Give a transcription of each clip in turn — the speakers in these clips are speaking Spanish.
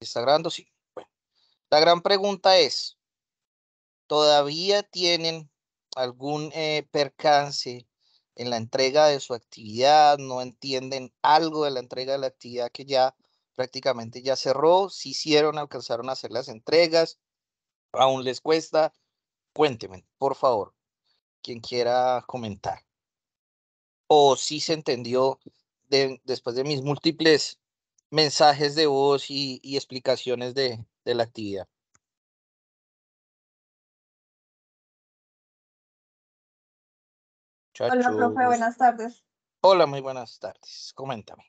¿Está Sí. Bueno. La gran pregunta es, ¿todavía tienen algún eh, percance en la entrega de su actividad? ¿No entienden algo de la entrega de la actividad que ya prácticamente ya cerró? ¿Si hicieron, alcanzaron a hacer las entregas? ¿Aún les cuesta? Cuéntenme, por favor, quien quiera comentar. ¿O si se entendió después de mis múltiples mensajes de voz y, explicaciones de, la actividad. Hola, profe, buenas tardes. Hola, muy buenas tardes. Coméntame.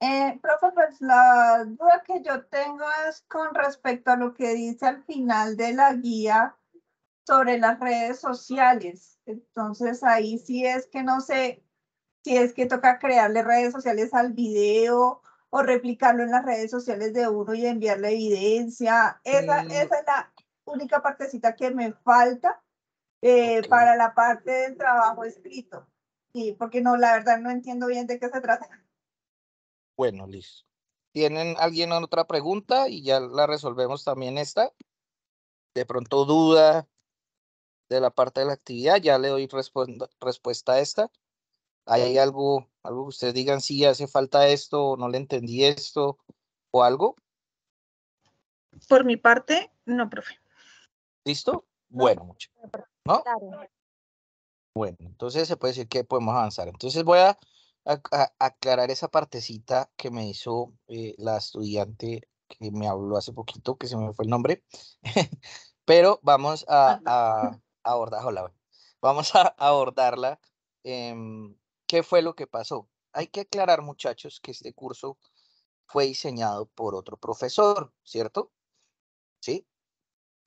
Eh, profe, pues la duda que yo tengo es con respecto a lo que dice al final de la guía sobre las redes sociales. Entonces, ahí sí es que no sé si es que toca crearle redes sociales al video o replicarlo en las redes sociales de uno y enviarle evidencia. Esa, esa es la única partecita que me falta eh, para la parte del trabajo escrito. Sí, porque no, la verdad no entiendo bien de qué se trata. Bueno, Liz. ¿Tienen alguien otra pregunta? Y ya la resolvemos también esta. De pronto duda de la parte de la actividad, ya le doy respuesta a esta. ¿Hay algo algo que ustedes digan, si hace falta esto, no le entendí esto, o algo. Por mi parte, no, profe. ¿Listo? Bueno, mucho. ¿No? Bueno, entonces se puede decir que podemos avanzar. Entonces voy a, aclarar esa partecita que me hizo eh, la estudiante que me habló hace poquito, que se me fue el nombre. Pero vamos a, a, abordarla. Vamos a abordarla em, ¿Qué fue lo que pasó? Hay que aclarar, muchachos, que este curso fue diseñado por otro profesor, ¿cierto? ¿Sí?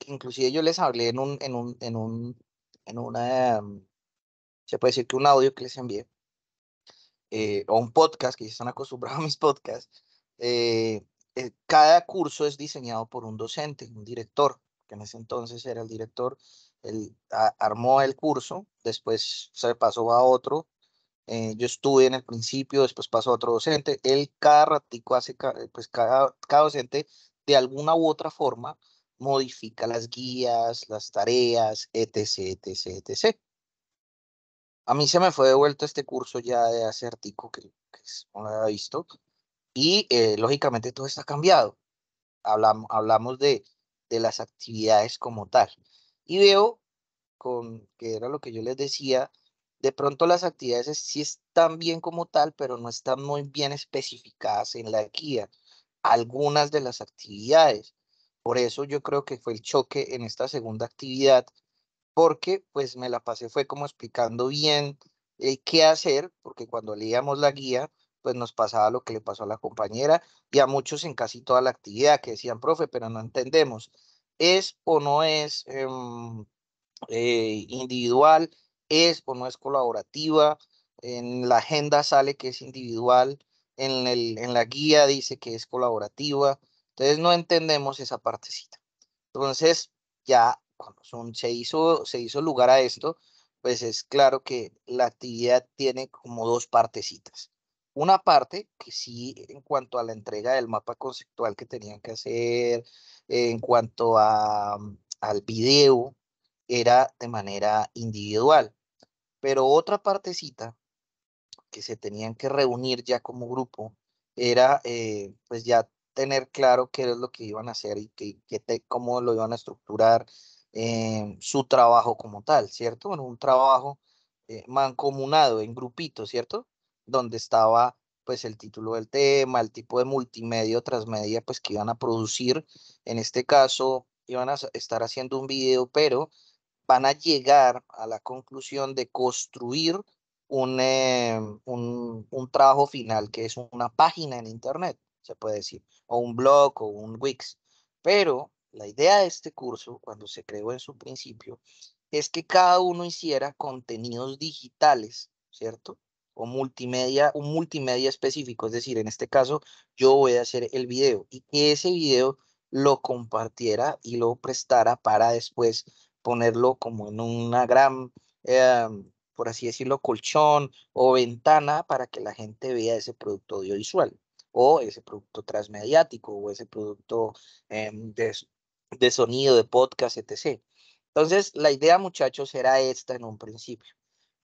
Inclusive yo les hablé en un, en un, en un, en una, mm, se puede decir que un audio que les envié, eh, o un podcast, que ya están acostumbrados a mis podcasts, eh, eh, cada curso es diseñado por un docente, un director, que en ese entonces era el director, él armó el curso, después se pasó a otro eh, yo estuve en el principio, después pasó a otro docente. Él cada ratico hace, eh, pues cada, cada docente de alguna u otra forma modifica las guías, las tareas, etc, etc, etc. A mí se me fue devuelto este curso ya de hace tico, que, es no lo había visto. Y eh, lógicamente todo está cambiado. hablamos de, de las actividades como tal. Y veo con, que era lo que yo les decía, de pronto las actividades sí están bien como tal, pero no están muy bien especificadas en la guía, algunas de las actividades. Por eso yo creo que fue el choque en esta segunda actividad, porque pues me la pasé fue como explicando bien eh, qué hacer, porque cuando leíamos la guía, pues nos pasaba lo que le pasó a la compañera y a muchos en casi toda la actividad que decían, profe, pero no entendemos, ¿es o no es em, eh, individual? es o no es colaborativa, en la agenda sale que es individual, en, la guía dice que es colaborativa, entonces no entendemos esa partecita. Entonces ya cuando se, hizo, se hizo lugar a esto, pues es claro que la actividad tiene como dos partecitas. Una parte que sí en cuanto a la entrega del mapa conceptual que tenían que hacer, en cuanto a, al video, era de manera individual. Pero otra partecita que se tenían que reunir ya como grupo era eh, pues ya tener claro qué es lo que iban a hacer y que, cómo lo iban a estructurar eh, su trabajo como tal, ¿cierto? Bueno, un trabajo eh, mancomunado en grupito, ¿cierto? Donde estaba pues el título del tema, el tipo de multimedia o transmedia pues que iban a producir. En este caso iban a estar haciendo un video, pero van a llegar a la conclusión de construir eh, un, un, trabajo final, que es una página en Internet, se puede decir, o un blog o un Wix. Pero la idea de este curso, cuando se creó en su principio, es que cada uno hiciera contenidos digitales, ¿cierto? O multimedia, un multimedia específico, es decir, en este caso yo voy a hacer el video y que ese video lo compartiera y lo prestara para después ponerlo como en una gran, eh, por así decirlo, colchón o ventana para que la gente vea ese producto audiovisual o ese producto transmediático o ese producto em, de, de sonido, de podcast, etc. Entonces, la idea, muchachos, era esta en un principio.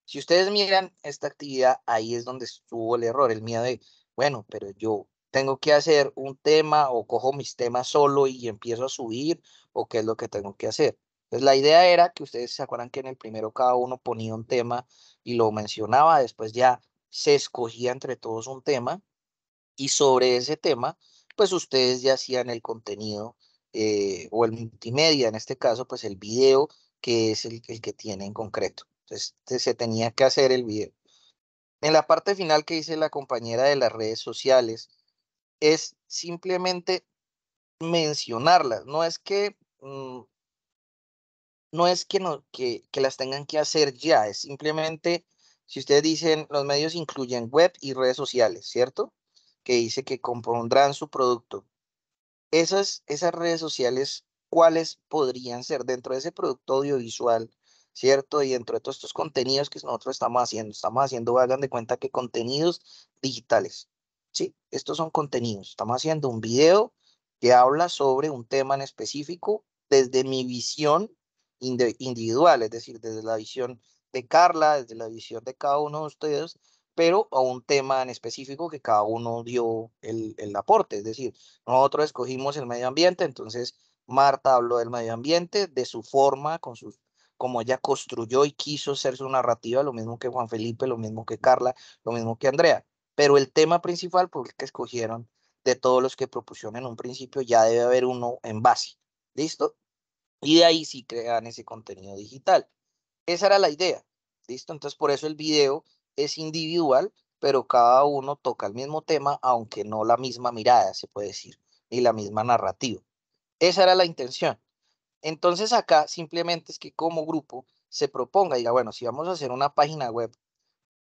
Si ustedes miran esta actividad, ahí es donde estuvo el error, el miedo de, bueno, pero yo tengo que hacer un tema o cojo mis temas solo y empiezo a subir o qué es lo que tengo que hacer. Entonces la idea era que ustedes se acuerdan que en el primero cada uno ponía un tema y lo mencionaba, después ya se escogía entre todos un tema y sobre ese tema, pues ustedes ya hacían el contenido eh, o el multimedia, en este caso, pues el video que es el, el que tiene en concreto. Entonces se tenía que hacer el video. En la parte final que dice la compañera de las redes sociales, es simplemente mencionarlas, no es que mm, no es que, no, que, las tengan que hacer ya, es simplemente, si ustedes dicen, los medios incluyen web y redes sociales, ¿cierto? Que dice que compondrán su producto. Esas, esas redes sociales, ¿cuáles podrían ser dentro de ese producto audiovisual? ¿cierto? Y dentro de todos estos contenidos que nosotros estamos haciendo, estamos haciendo, hagan de cuenta que contenidos digitales, ¿sí? Estos son contenidos. Estamos haciendo un video que habla sobre un tema en específico desde mi visión individual, es decir, desde la visión de Carla, desde la visión de cada uno de ustedes, pero a un tema en específico que cada uno dio el, aporte. Es decir, nosotros escogimos el medio ambiente, entonces Marta habló del medio ambiente, de su forma, con sus, como ella construyó y quiso ser su narrativa, lo mismo que Juan Felipe, lo mismo que Carla, lo mismo que Andrea. Pero el tema principal, por el que escogieron de todos los que propusieron en un principio, ya debe haber uno en base. ¿Listo? Y de ahí sí crean ese contenido digital. Esa era la idea. ¿Listo? Entonces por eso el video es individual, pero cada uno toca el mismo tema, aunque no la misma mirada, se puede decir, ni la misma narrativa. Esa era la intención. Entonces acá simplemente es que como grupo se proponga, diga, bueno, si vamos a hacer una página web,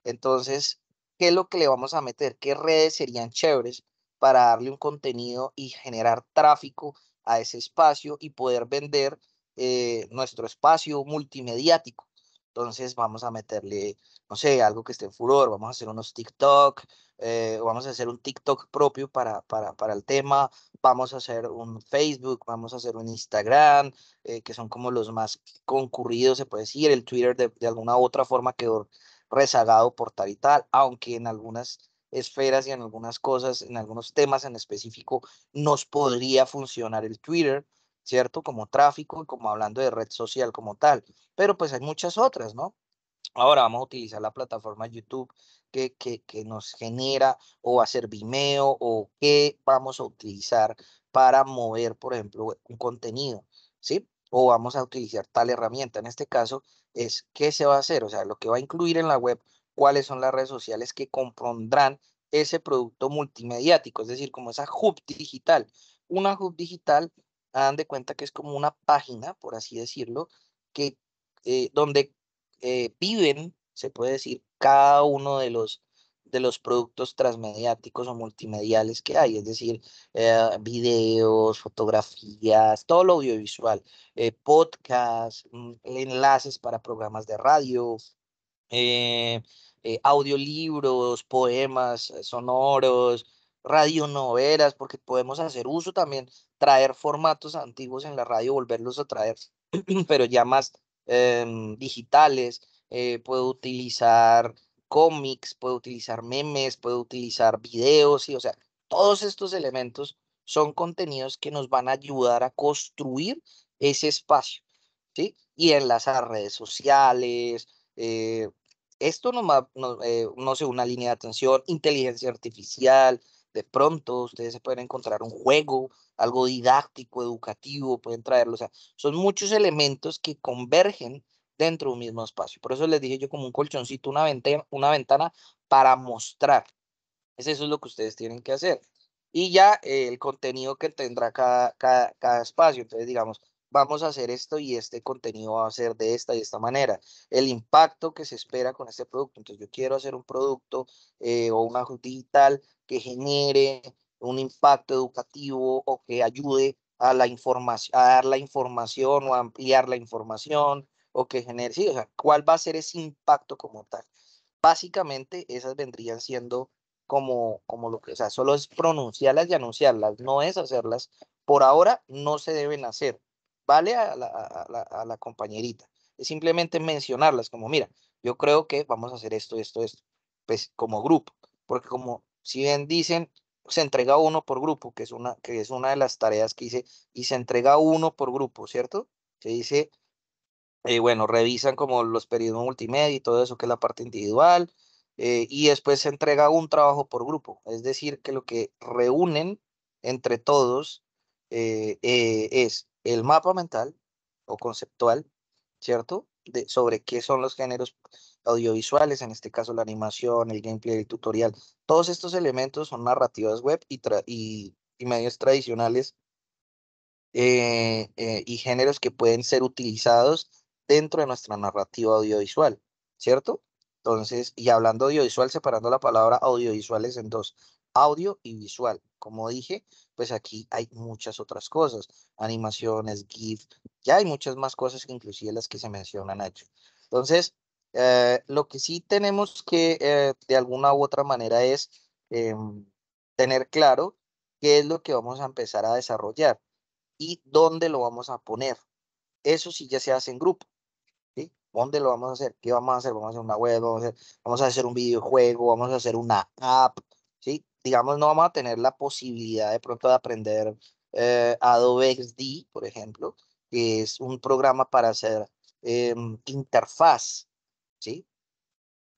entonces, ¿qué es lo que le vamos a meter? ¿Qué redes serían chéveres para darle un contenido y generar tráfico a ese espacio y poder vender eh, nuestro espacio multimediático. Entonces vamos a meterle, no sé, algo que esté en furor, vamos a hacer unos TikTok, eh, vamos a hacer un TikTok propio para, para, para, el tema, vamos a hacer un Facebook, vamos a hacer un Instagram, eh, que son como los más concurridos, se puede decir, el Twitter de, de alguna otra forma quedó rezagado por tal y tal, aunque en algunas esferas y en algunas cosas, en algunos temas en específico, nos podría funcionar el Twitter ¿cierto? Como tráfico y como hablando de red social como tal. Pero pues hay muchas otras, ¿no? Ahora vamos a utilizar la plataforma YouTube que, que, nos genera o va a ser Vimeo o qué vamos a utilizar para mover, por ejemplo, un contenido, ¿sí? O vamos a utilizar tal herramienta. En este caso es qué se va a hacer, o sea, lo que va a incluir en la web, cuáles son las redes sociales que compondrán ese producto multimediático, es decir, como esa hub digital. Una hub digital dan de cuenta que es como una página, por así decirlo, que, eh, donde eh, viven, se puede decir, cada uno de los, de los productos transmediáticos o multimediales que hay, es decir, eh, videos, fotografías, todo lo audiovisual, eh, podcasts, mm, enlaces para programas de radio, audiolibros, poemas sonoros, radionovelas, porque podemos hacer uso también, traer formatos antiguos en la radio, volverlos a traer, pero ya más em, digitales. Eh, puedo utilizar cómics, puedo utilizar memes, puedo utilizar videos, y, o sea, todos estos elementos son contenidos que nos van a ayudar a construir ese espacio, ¿sí? Y enlazar redes sociales, eh, esto no, eh, no sé, una línea de atención, inteligencia artificial, de pronto ustedes se pueden encontrar un juego, algo didáctico, educativo, pueden traerlo, o sea, son muchos elementos que convergen dentro de un mismo espacio. Por eso les dije yo como un colchoncito, una ventana, una ventana para mostrar. Eso es lo que ustedes tienen que hacer. Y ya eh, el contenido que tendrá cada, cada espacio. Entonces, digamos, vamos a hacer esto y este contenido va a ser de esta y esta manera. El impacto que se espera con este producto. Entonces yo quiero hacer un producto eh, o un una digital que genere un impacto educativo o que ayude a, la información, a dar la información o ampliar la información o que genere, sí, o sea, cuál va a ser ese impacto como tal. Básicamente esas vendrían siendo como, como lo que, o sea, solo es pronunciarlas y anunciarlas, no es hacerlas. Por ahora no se deben hacer, vale a la, compañerita. Es simplemente mencionarlas como, mira, yo creo que vamos a hacer esto, esto, esto, pues como grupo, porque como si bien dicen, se entrega uno por grupo, que es una, que es una de las tareas que hice, y se entrega uno por grupo, ¿cierto? Se dice, eh, bueno, revisan como los periodos multimedia y todo eso, que es la parte individual, eh, y después se entrega un trabajo por grupo, es decir, que lo que reúnen entre todos eh, es el mapa mental o conceptual, ¿cierto? De, sobre qué son los géneros audiovisuales, en este caso la animación, el gameplay, el tutorial. Todos estos elementos son narrativas web y, y, medios tradicionales eh, eh, y géneros que pueden ser utilizados dentro de nuestra narrativa audiovisual, ¿cierto? Entonces, y hablando audiovisual, separando la palabra audiovisuales en dos, audio y visual. Como dije, pues aquí hay muchas otras cosas, animaciones, GIF, ya hay muchas más cosas que inclusive las que se mencionan Nacho, Entonces, eh, lo que sí tenemos que eh, de alguna u otra manera es em, tener claro qué es lo que vamos a empezar a desarrollar y dónde lo vamos a poner. Eso sí ya se hace en grupo. ¿sí? ¿Dónde lo vamos a hacer? ¿Qué vamos a hacer? Vamos a hacer una web, vamos a hacer, vamos a hacer un videojuego, vamos a hacer una app, ¿sí? digamos, no vamos a tener la posibilidad de pronto de aprender eh, Adobe XD, por ejemplo, que es un programa para hacer em, interfaz, ¿sí?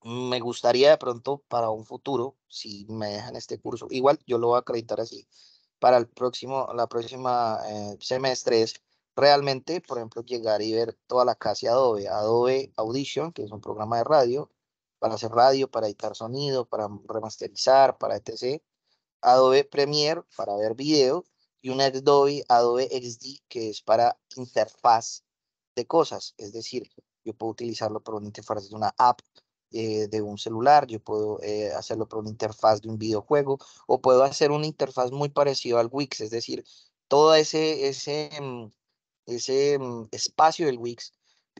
Me gustaría de pronto para un futuro, si me dejan este curso, igual yo lo voy a acreditar así, para el próximo, la próxima eh, semestre es realmente, por ejemplo, llegar y ver toda la casa Adobe, Adobe Audition, que es un programa de radio, para hacer radio, para editar sonido, para remasterizar, para etc. Adobe Premiere para ver video y una Adobe, Adobe XD que es para interfaz de cosas. Es decir, yo puedo utilizarlo para una interfaz de una app eh, de un celular, yo puedo eh, hacerlo por una interfaz de un videojuego o puedo hacer una interfaz muy parecida al Wix. Es decir, todo ese, ese, mm, ese mm, espacio del Wix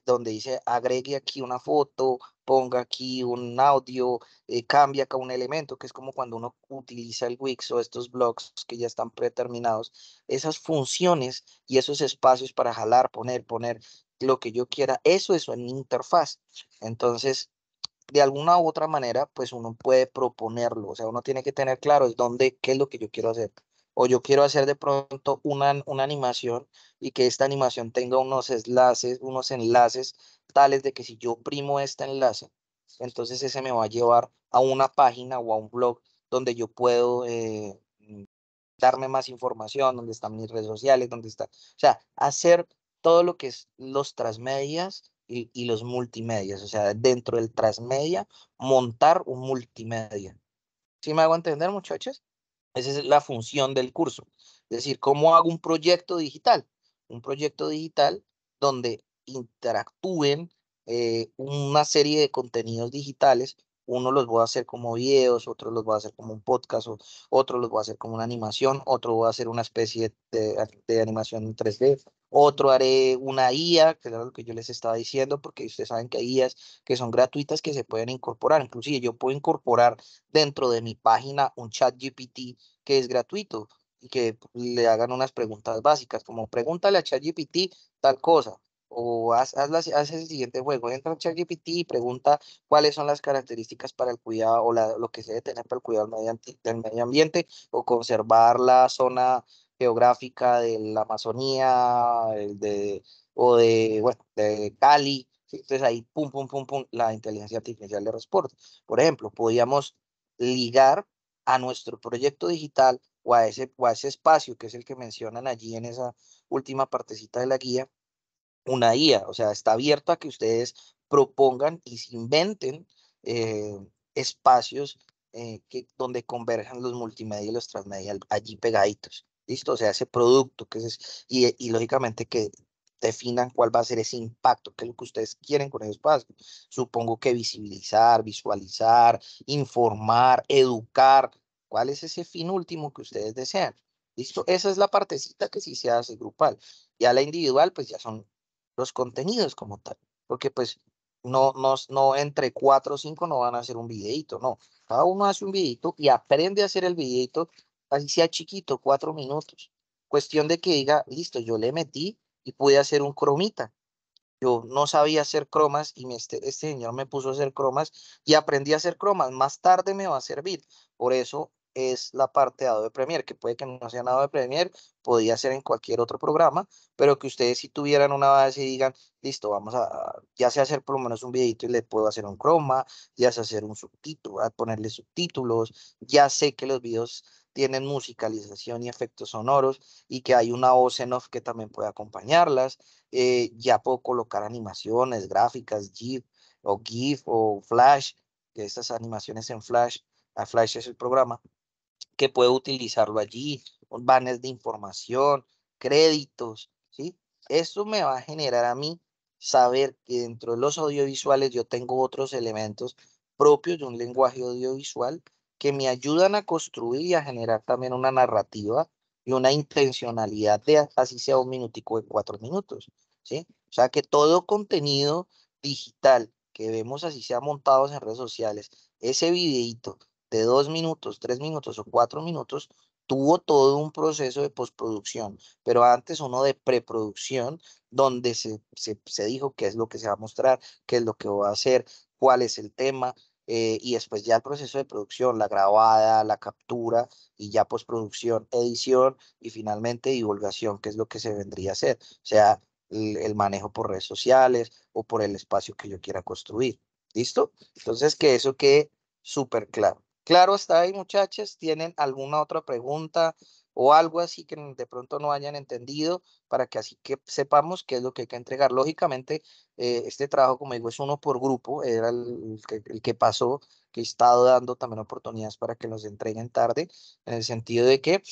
donde dice agregue aquí una foto, ponga aquí un audio, eh, cambia acá un elemento, que es como cuando uno utiliza el Wix o estos blogs que ya están predeterminados, esas funciones y esos espacios para jalar, poner, poner lo que yo quiera, eso es una interfaz. Entonces, de alguna u otra manera, pues uno puede proponerlo, o sea, uno tiene que tener claro es dónde, qué es lo que yo quiero hacer o yo quiero hacer de pronto una, una animación y que esta animación tenga unos enlaces, unos enlaces tales de que si yo primo este enlace, entonces ese me va a llevar a una página o a un blog donde yo puedo eh, mm, darme más información, donde están mis redes sociales, donde está, o sea, hacer todo lo que es los transmedias y, y los multimedias, o sea, dentro del transmedia, montar un multimedia. ¿Sí me hago entender, muchachos? Esa es la función del curso. Es decir, ¿cómo hago un proyecto digital? Un proyecto digital donde interactúen eh, una serie de contenidos digitales. Uno los voy a hacer como videos, otro los voy a hacer como un podcast, otro los voy a hacer como una animación, otro voy a hacer una especie de, animación en 3D, otro haré una IA, que era lo que yo les estaba diciendo, porque ustedes saben que hay IAs que son gratuitas que se pueden incorporar. Inclusive yo puedo incorporar dentro de mi página un chat GPT que es gratuito y que le hagan unas preguntas básicas, como pregúntale a ChatGPT tal cosa, o haz, haz, el siguiente juego, entra en ChatGPT y pregunta cuáles son las características para el cuidado o lo que se debe tener para el cuidado del medio ambiente o conservar la zona geográfica de la Amazonía o de, Cali. Entonces ahí, pum, pum, pum, pum, la inteligencia artificial le responde. Por ejemplo, podríamos ligar a nuestro proyecto digital o a, ese, o a ese espacio que es el que mencionan allí en esa última partecita de la guía, una guía, o sea, está abierto a que ustedes propongan y se inventen eh, espacios eh, que, donde converjan los multimedia y los transmedia allí pegaditos. ¿listo? O sea, ese producto, que es, y, lógicamente que definan cuál va a ser ese impacto, qué es lo que ustedes quieren con ese espacio. Supongo que visibilizar, visualizar, informar, educar, cuál es ese fin último que ustedes desean. ¿Listo? Esa es la partecita que sí se hace grupal. Ya la individual, pues ya son los contenidos como tal, porque pues no, no, no entre cuatro o cinco no van a hacer un videito, no. Cada uno hace un videito y aprende a hacer el videito así sea chiquito, cuatro minutos. Cuestión de que diga, listo, yo le metí y pude hacer un cromita. Yo no sabía hacer cromas y este, este señor me puso a hacer cromas y aprendí a hacer cromas. Más tarde me va a servir. Por eso es la parte de Adobe Premiere, que puede que no sea Adobe Premiere, podía ser en cualquier otro programa, pero que ustedes si tuvieran una base y digan, listo, vamos a, ya sé hacer por lo menos un videito y le puedo hacer un croma, ya sé hacer un subtítulo, a ponerle subtítulos, ya sé que los videos tienen musicalización y efectos sonoros y que hay una voz en off que también puede acompañarlas. Eh, ya puedo colocar animaciones, gráficas, GIF o GIF o Flash, que estas animaciones en Flash, a Flash es el programa, que puedo utilizarlo allí, banners de información, créditos, ¿sí? eso me va a generar a mí saber que dentro de los audiovisuales yo tengo otros elementos propios de un lenguaje audiovisual que me ayudan a construir y a generar también una narrativa y una intencionalidad de así sea un minutico de cuatro minutos, ¿sí? O sea, que todo contenido digital que vemos así sea montados en redes sociales, ese videito de dos minutos, tres minutos o cuatro minutos, tuvo todo un proceso de postproducción, pero antes uno de preproducción, donde se, se, dijo qué es lo que se va a mostrar, qué es lo que va a hacer, cuál es el tema, eh, y después ya el proceso de producción, la grabada, la captura y ya postproducción, edición y finalmente divulgación, que es lo que se vendría a hacer, o sea, el, manejo por redes sociales o por el espacio que yo quiera construir. ¿Listo? Entonces, que eso quede súper claro. Claro, está ahí, muchachos. ¿Tienen alguna otra pregunta? o algo así que de pronto no hayan entendido para que así que sepamos qué es lo que hay que entregar. Lógicamente, eh, este trabajo, como digo, es uno por grupo, era el, que, pasó, que he estado dando también oportunidades para que nos entreguen tarde, en el sentido de que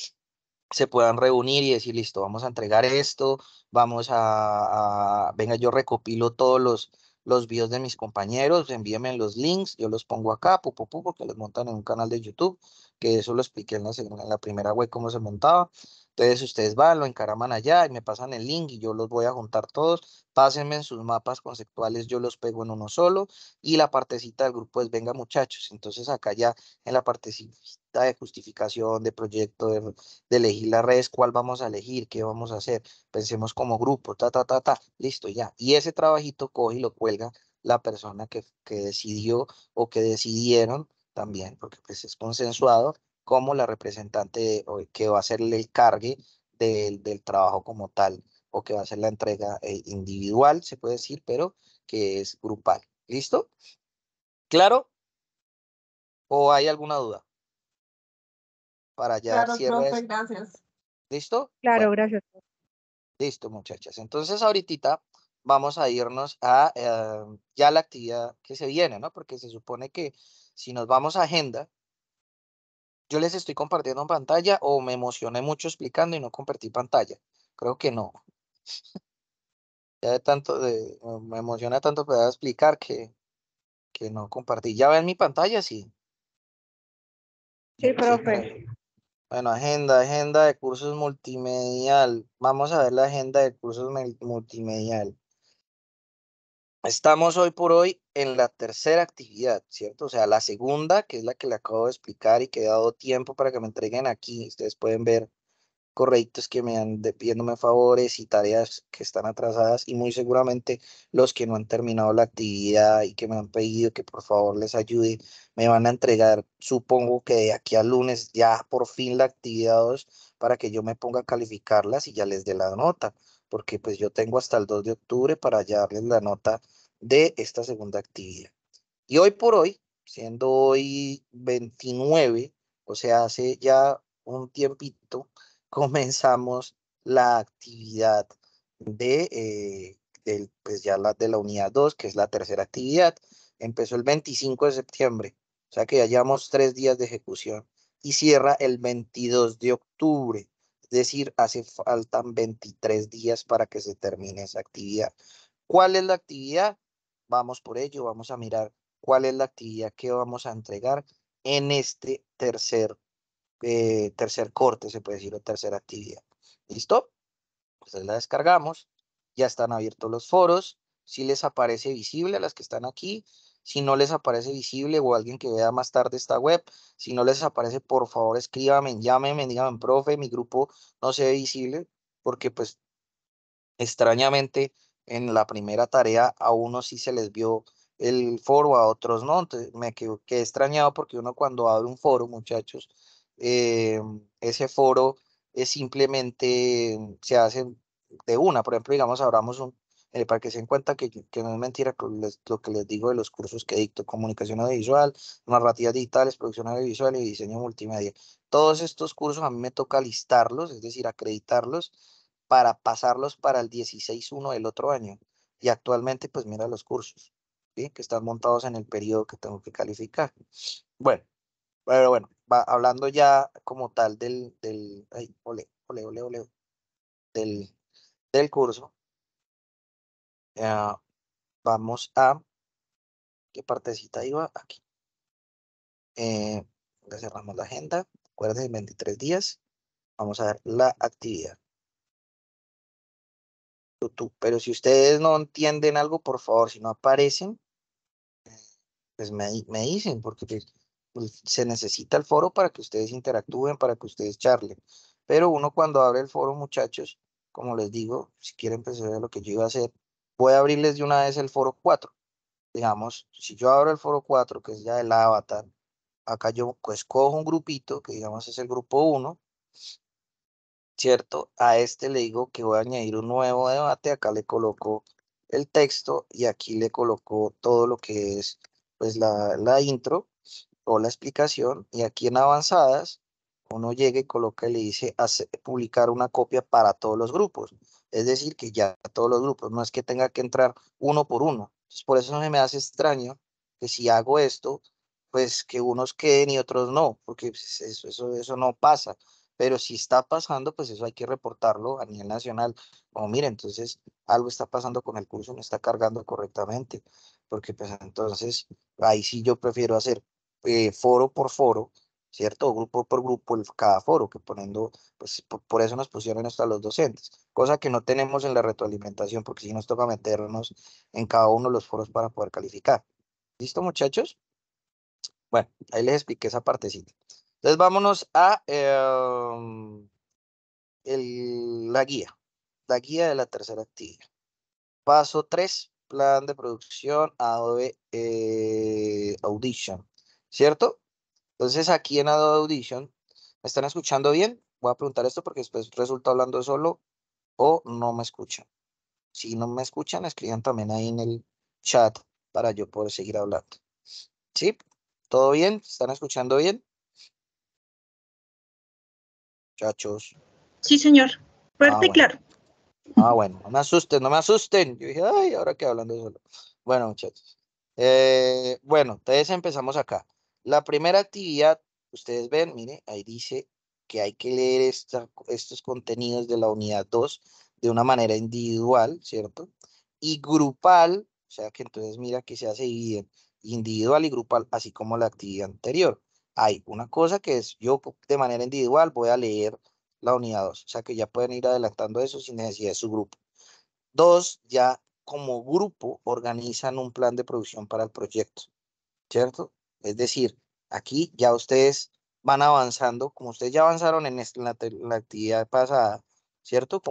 se puedan reunir y decir, listo, vamos a entregar esto, vamos a venga, yo recopilo todos los los videos de mis compañeros, envíenme los links, yo los pongo acá, pupupu, porque los montan en un canal de YouTube, que eso lo expliqué en la, en la primera web cómo se montaba. Entonces ustedes van, lo encaraman allá y me pasan el link y yo los voy a juntar todos. Pásenme en sus mapas conceptuales, yo los pego en uno solo y la partecita del grupo es venga muchachos. Entonces acá ya en la partecita de justificación, de proyecto, de, elegir la red cuál vamos a elegir, qué vamos a hacer, pensemos como grupo, ta, ta, ta, ta, listo, ya. Y ese trabajito coge y lo cuelga la persona que, que decidió o que decidieron también, porque pues es consensuado, como la representante que va a hacerle el cargue del, trabajo como tal, o que va a ser la entrega eh, individual, se puede decir, pero que es grupal. ¿Listo? ¿Claro? ¿O hay alguna duda? para ya claro, gracias. ¿Listo? Claro, gracias. Listo, muchachas. Entonces, ahorita vamos a irnos a eh, ya la actividad que se viene, ¿no? Porque se supone que si nos vamos a agenda, yo les estoy compartiendo en pantalla o me emocioné mucho explicando y no compartí pantalla. Creo que no. ya de tanto, de, me emociona tanto poder explicar que, que no compartí. ¿Ya ven mi pantalla? Sí. Sí, profe. Bueno, agenda, agenda de cursos multimedial. Vamos a ver la agenda de cursos multimedial. Estamos hoy por hoy en la tercera actividad, ¿cierto? O sea, la segunda, que es la que le acabo de explicar y que he dado tiempo para que me entreguen aquí. Ustedes pueden ver correctos que me han de, pidiéndome favores y tareas que están atrasadas y muy seguramente los que no han terminado la actividad y que me han pedido que por favor les ayude, me van a entregar, supongo que de aquí al lunes ya por fin la actividad 2 para que yo me ponga a calificarlas y ya les dé la nota, porque pues yo tengo hasta el 2 de octubre para ya darles la nota de esta segunda actividad. Y hoy por hoy, siendo hoy 29, o sea, hace ya un tiempito, comenzamos la actividad de, eh, pues, ya la, de la unidad 2, que es la tercera actividad. Empezó el 25 de septiembre, o sea que ya llevamos tres días de ejecución y cierra el 22 de octubre. Es decir, hace faltan 23 días para que se termine esa actividad. ¿Cuál es la actividad? Vamos por ello, vamos a mirar cuál es la actividad que vamos a entregar en este tercer eh, tercer corte, se puede decir, o tercera actividad. ¿Listo? Entonces la descargamos. Ya están abiertos los foros. Si les aparece visible a las que están aquí. Si no les aparece visible o alguien que vea más tarde esta web, si no les aparece, por favor escríbame llámenme, díganme, profe, mi grupo no se ve visible porque pues extrañamente en la primera tarea a uno sí se les vio el foro, a otros no. Entonces me quedé extrañado porque uno cuando abre un foro, muchachos, eh, ese foro es simplemente mm, se hace de una. Por ejemplo, digamos, abramos un, eh, para que se den cuenta que, no es mentira lo que les digo de los cursos que dicto, comunicación audiovisual, narrativas digitales, producción audiovisual y diseño multimedia. Todos estos cursos a mí me toca listarlos, es decir, acreditarlos para pasarlos para el 16-1 del otro año. Y actualmente, pues mira los cursos que están montados en el periodo que tengo que calificar. Bueno, pero bueno, hablando ya como tal del, del, del, del curso, ah, vamos a, ¿qué partecita iba? Aquí. Eh, cerramos la agenda, acuérdense, 23 días, vamos a ver la actividad. Pero si ustedes no entienden algo, por favor, si no aparecen, pues me, dicen, porque pues, pues, se necesita el foro para que ustedes interactúen, para que ustedes charlen. Pero uno cuando abre el foro, muchachos, como les digo, si quieren empezar pues, lo que yo iba a hacer, voy a abrirles de una vez el foro 4. Digamos, si yo abro el foro 4, que es ya el avatar, acá yo cojo un grupito, que digamos es el grupo 1, ¿cierto? A este le digo que voy a añadir un nuevo debate, acá le coloco el texto y aquí le coloco todo lo que es pues la intro la explicación y aquí en avanzadas uno llega y coloca y le dice publicar una copia para todos los grupos. Es decir, que ya todos los grupos, no es que tenga que entrar uno por uno. Entonces, por eso no se me hace extraño que si hago esto, pues que unos queden y otros no, porque pues, eso, eso, eso no pasa. Pero si está pasando, pues eso hay que reportarlo a nivel nacional. Como oh, mire, entonces algo está pasando con el curso, no está cargando correctamente, porque pues entonces ahí sí yo prefiero hacer eh, foro por foro, ¿cierto? grupo por grupo, cada foro, que poniendo, pues por, eso nos pusieron hasta los docentes, cosa que no tenemos en la retroalimentación, porque si nos toca meternos en cada uno de los foros para poder calificar. ¿Listo, muchachos? Bueno, ahí les expliqué esa partecita. Entonces vámonos a eh, la guía, la guía de la tercera actividad. Paso 3, plan de producción Adobe eh, Audition. ¿cierto? Entonces aquí en Adobe Audition, ¿me están escuchando bien? Voy a preguntar esto porque después resulta hablando solo o no me escuchan. Si no me escuchan, escriban también ahí en el chat para yo poder seguir hablando. ¿Sí? ¿Todo bien? ¿Están escuchando bien? Muchachos. Sí, señor. Fuerte ah, claro. Ah, bueno, no me asusten, no me asusten. Yo dije, ay, ahora que hablando solo. Bueno, muchachos. Eh, bueno, entonces empezamos acá. La primera actividad, ustedes ven, mire, ahí dice que hay que leer estos contenidos de la unidad 2 de una manera individual, ¿cierto? Y grupal, o sea que entonces mira que se hace bien individual y grupal, así como la actividad anterior. Hay una cosa que es, yo de manera individual voy a leer la unidad 2, o sea que ya pueden ir adelantando eso sin necesidad de su grupo. Dos, ya como grupo organizan un plan de producción para el proyecto, ¿cierto? Es decir, aquí ya ustedes van avanzando, como ustedes ya avanzaron en, la, actividad pasada, ¿cierto?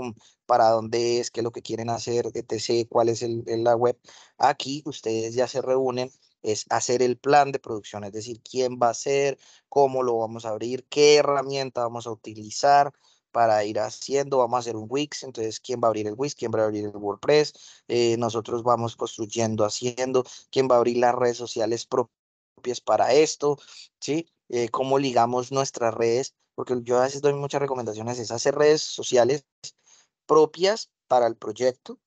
para dónde es, qué es lo que quieren hacer, etc., cuál es el, la web. Aquí ustedes ya se reúnen, es hacer el plan de producción, es decir, quién va a ser, cómo lo vamos a abrir, qué herramienta vamos a utilizar para ir haciendo, vamos a hacer un Wix, entonces quién va a abrir el Wix, quién va a abrir el WordPress, eh, nosotros vamos construyendo, haciendo, quién va a abrir las redes sociales propias propias para esto, ¿sí? Eh, cómo ligamos nuestras redes, porque yo a veces doy muchas recomendaciones, es hacer redes sociales propias para el proyecto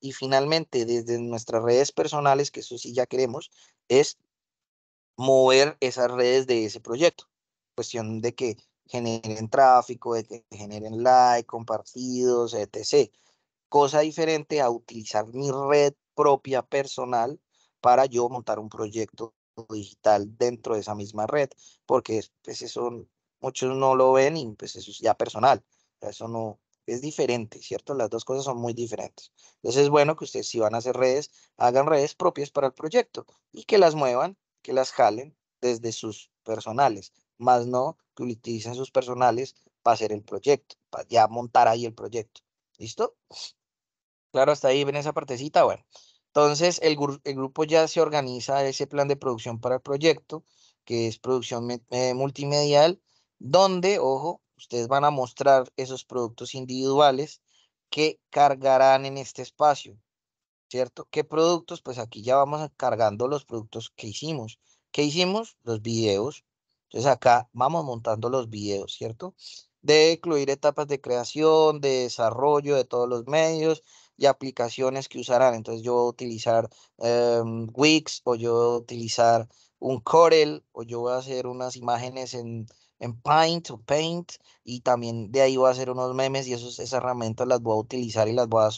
y finalmente desde nuestras redes personales, que eso sí ya queremos, es mover esas redes de ese proyecto. Cuestión de que generen tráfico, de que generen like, compartidos, etc. Cosa diferente a utilizar mi red propia personal para yo montar un proyecto digital dentro de esa misma red, porque pues eso muchos no lo ven y pues eso es ya personal, eso no es diferente, ¿cierto? Las dos cosas son muy diferentes. Entonces es bueno que ustedes si van a hacer redes, hagan redes propias para el proyecto y que las muevan, que las jalen desde sus personales, más no que utilicen sus personales para hacer el proyecto, para ya montar ahí el proyecto. ¿Listo? Claro, hasta ahí ven esa partecita, bueno. Entonces, el, grupo ya se organiza ese plan de producción para el proyecto, que es producción eh, multimedial, donde, ojo, ustedes van a mostrar esos productos individuales que cargarán en este espacio, ¿cierto? ¿Qué productos? Pues aquí ya vamos cargando los productos que hicimos. ¿Qué hicimos? Los videos. Entonces acá vamos montando los videos, ¿cierto? De incluir etapas de creación, de desarrollo de todos los medios, y aplicaciones que usarán. Entonces yo voy a utilizar em, Wix o yo voy a utilizar un Corel o yo voy a hacer unas imágenes en, en Paint o Paint y también de ahí voy a hacer unos memes y esos, esas herramientas las voy a utilizar y las voy a,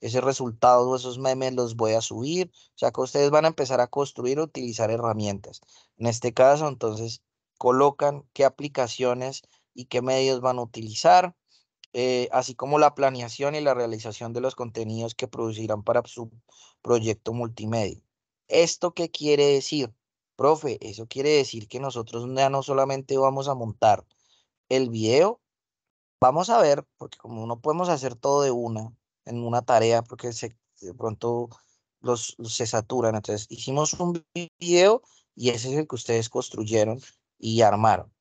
ese resultado o esos memes los voy a subir. O sea que ustedes van a empezar a construir o utilizar herramientas. En este caso, entonces, colocan qué aplicaciones y qué medios van a utilizar eh, así como la planeación y la realización de los contenidos que producirán para su proyecto multimedia. ¿Esto qué quiere decir? Profe, eso quiere decir que nosotros ya no solamente vamos a montar el video, vamos a ver, porque como no podemos hacer todo de una, en una tarea, porque de pronto los, se saturan. Entonces, hicimos un video y ese es el que ustedes construyeron y armaron.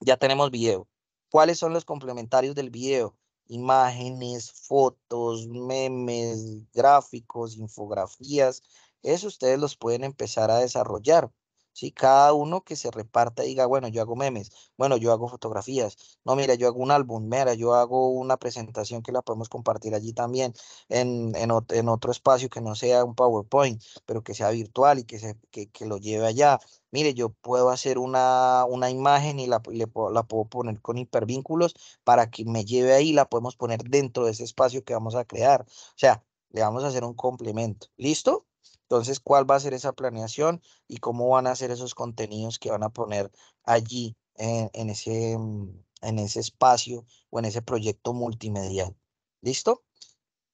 Ya tenemos video cuáles son los complementarios del video, imágenes, fotos, memes, gráficos, infografías, eso ustedes los pueden empezar a desarrollar. Si Cada uno que se reparta diga, bueno, yo hago memes, bueno, yo hago fotografías, no, mira, yo hago un álbum, mira, yo hago una presentación que la podemos compartir allí también en, otro espacio que no sea un PowerPoint, pero que sea virtual y que, se, que, que lo lleve allá mire, yo puedo hacer una, una imagen y la, la puedo poner con hipervínculos para que me lleve ahí, la podemos poner dentro de ese espacio que vamos a crear. O sea, le vamos a hacer un complemento. ¿Listo? Entonces, ¿cuál va a ser esa planeación y cómo van a ser esos contenidos que van a poner allí en, ese, mm, en ese espacio o en ese proyecto multimedial? ¿Listo?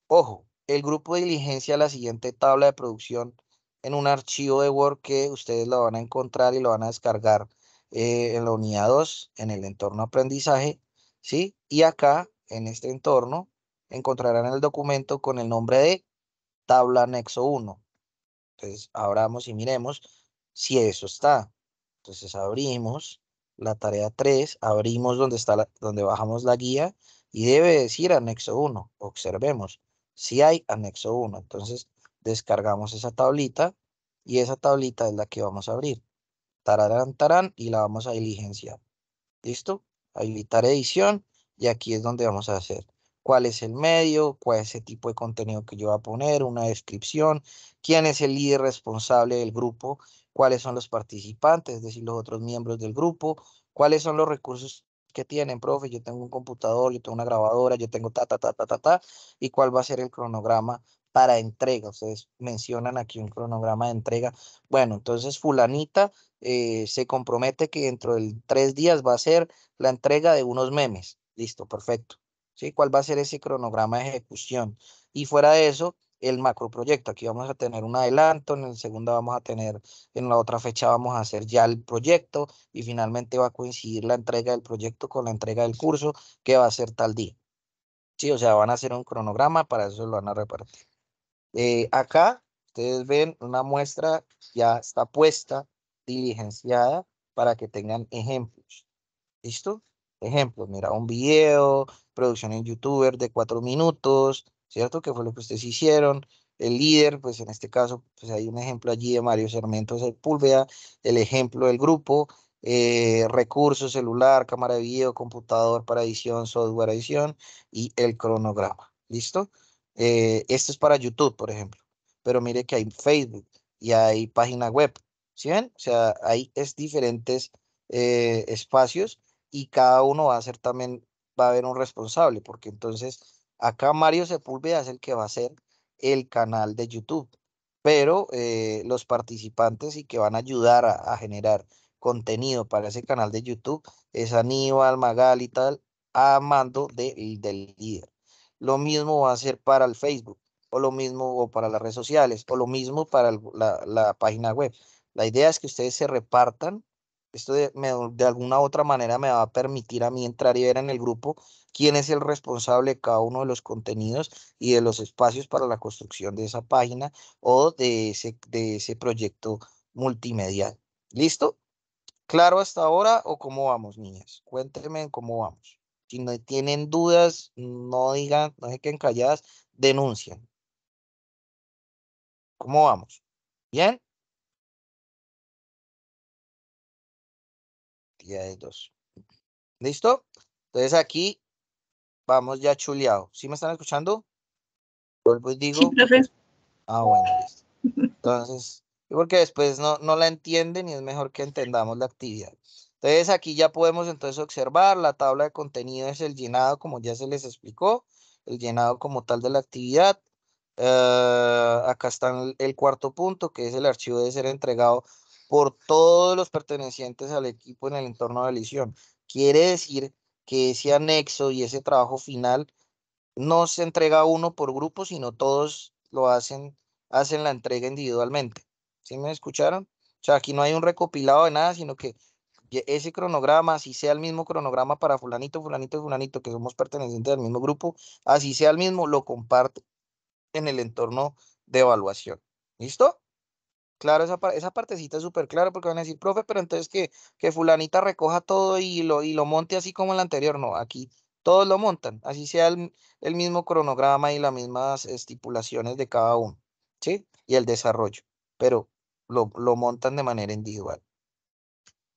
Ojo, el grupo de diligencia la siguiente tabla de producción en un archivo de Word que ustedes lo van a encontrar y lo van a descargar eh, en la unidad 2, en el entorno aprendizaje, ¿sí? Y acá, en este entorno, encontrarán el documento con el nombre de tabla anexo 1. Entonces, abramos y miremos si eso está. Entonces, abrimos la tarea 3, abrimos donde, está donde bajamos la guía y debe decir anexo 1. Observemos si hay anexo 1. Entonces, Descargamos esa tablita y esa tablita es la que vamos a abrir. Tararán, tarán y la vamos a diligenciar. ¿Listo? Habilitar edición y aquí es donde vamos a hacer cuál es el medio, cuál es el tipo de contenido que yo voy a poner, una descripción, quién es el líder responsable del grupo, cuáles son los participantes, es decir, los otros miembros del grupo, cuáles son los recursos que tienen, profe, yo tengo un computador, yo tengo una grabadora, yo tengo ta, ta, ta, ta, ta, ta, y cuál va a ser el cronograma para entrega. Ustedes mencionan aquí un cronograma de entrega. Bueno, entonces fulanita eh, se compromete que dentro de tres días va a ser la entrega de unos memes. Listo, perfecto. ¿Sí? ¿Cuál va a ser ese cronograma de ejecución? Y fuera de eso, el macroproyecto. Aquí vamos a tener un adelanto, en el segunda vamos a tener, en la otra fecha vamos a hacer ya el proyecto y finalmente va a coincidir la entrega del proyecto con la entrega del curso que va a ser tal día. Sí, o sea, van a hacer un cronograma, para eso lo van a repartir. Eh, acá ustedes ven una muestra ya está puesta, diligenciada, para que tengan ejemplos. ¿Listo? Ejemplos, mira, un video, producción en youtuber de cuatro minutos, ¿cierto? Que fue lo que ustedes hicieron. El líder, pues en este caso, pues hay un ejemplo allí de Mario Sarmiento Sepúlveda, el ejemplo del grupo, eh, recursos, celular, cámara de video, computador para edición, software edición y el cronograma. ¿Listo? Eh, esto es para YouTube, por ejemplo. Pero mire que hay Facebook y hay página web. ¿Sí ven? O sea, hay es diferentes eh, espacios y cada uno va a ser también, va a haber un responsable, porque entonces acá Mario Sepúlveda es el que va a ser el canal de YouTube, pero eh, los participantes y que van a ayudar a, generar contenido para ese canal de YouTube es Aníbal, Magal y tal, a mando del líder. Lo mismo va a ser para el Facebook, o lo mismo o para las redes sociales, o lo mismo para la, página web. La idea es que ustedes se repartan. Esto de, alguna otra manera me va a permitir a mí entrar y ver en el grupo quién es el responsable de cada uno de los contenidos y de los espacios para la construcción de esa página o de ese, de ese proyecto multimedia ¿Listo? ¿Claro hasta ahora o cómo vamos, niñas? Cuéntenme cómo vamos. Si no tienen dudas, no digan, no se queden calladas, denuncien. ¿Cómo vamos? ¿Bien? Día de dos. ¿Listo? Entonces aquí vamos ya chuleado. ¿Sí me están escuchando? Vuelvo y digo. Ah, bueno, Entonces, porque después no, no la entienden y es mejor que entendamos la actividad. Entonces aquí ya podemos entonces observar la tabla de contenido es el llenado como ya se les explicó, el llenado como tal de la actividad. Eh, acá está el cuarto punto que es el archivo de ser entregado por todos los pertenecientes al equipo en el entorno de lesión. Quiere decir que ese anexo y ese trabajo final no se entrega uno por grupo, sino todos lo hacen, hacen la entrega individualmente. ¿Sí me escucharon? O sea, aquí no hay un recopilado de nada, sino que ese cronograma, si sea el mismo cronograma para fulanito, fulanito y fulanito, que somos pertenecientes al mismo grupo, así sea el mismo, lo comparte en el entorno de evaluación. ¿Listo? Claro, esa, partecita es súper clara porque van a decir, profe, pero entonces que, que fulanita recoja todo y lo, y lo monte así como el anterior. No, aquí todos lo montan, así sea el, el mismo cronograma y las mismas estipulaciones de cada uno, ¿sí? Y el desarrollo, pero lo, lo montan de manera individual.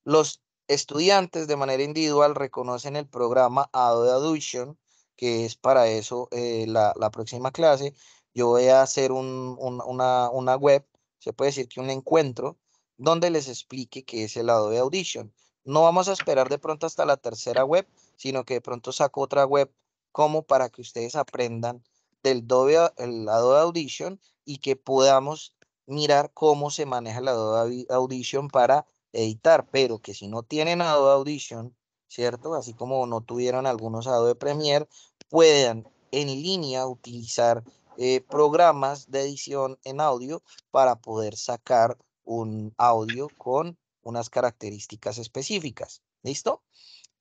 Los estudiantes de manera individual reconocen el programa Audition, que es para eso eh, la, próxima clase. Yo voy a hacer una, web, se puede decir que un encuentro, donde les explique qué es el Adobe Audition. No vamos a esperar de pronto hasta la tercera web, sino que de pronto saco otra web como para que ustedes aprendan del Adobe, el Adobe Audition y que podamos mirar cómo se maneja el Adobe Audition para editar, pero que si no tienen Adobe Audition, ¿cierto? Así como no tuvieron algunos Adobe Premiere, puedan en línea utilizar eh, programas de edición en audio para poder sacar un audio con unas características específicas. ¿Listo?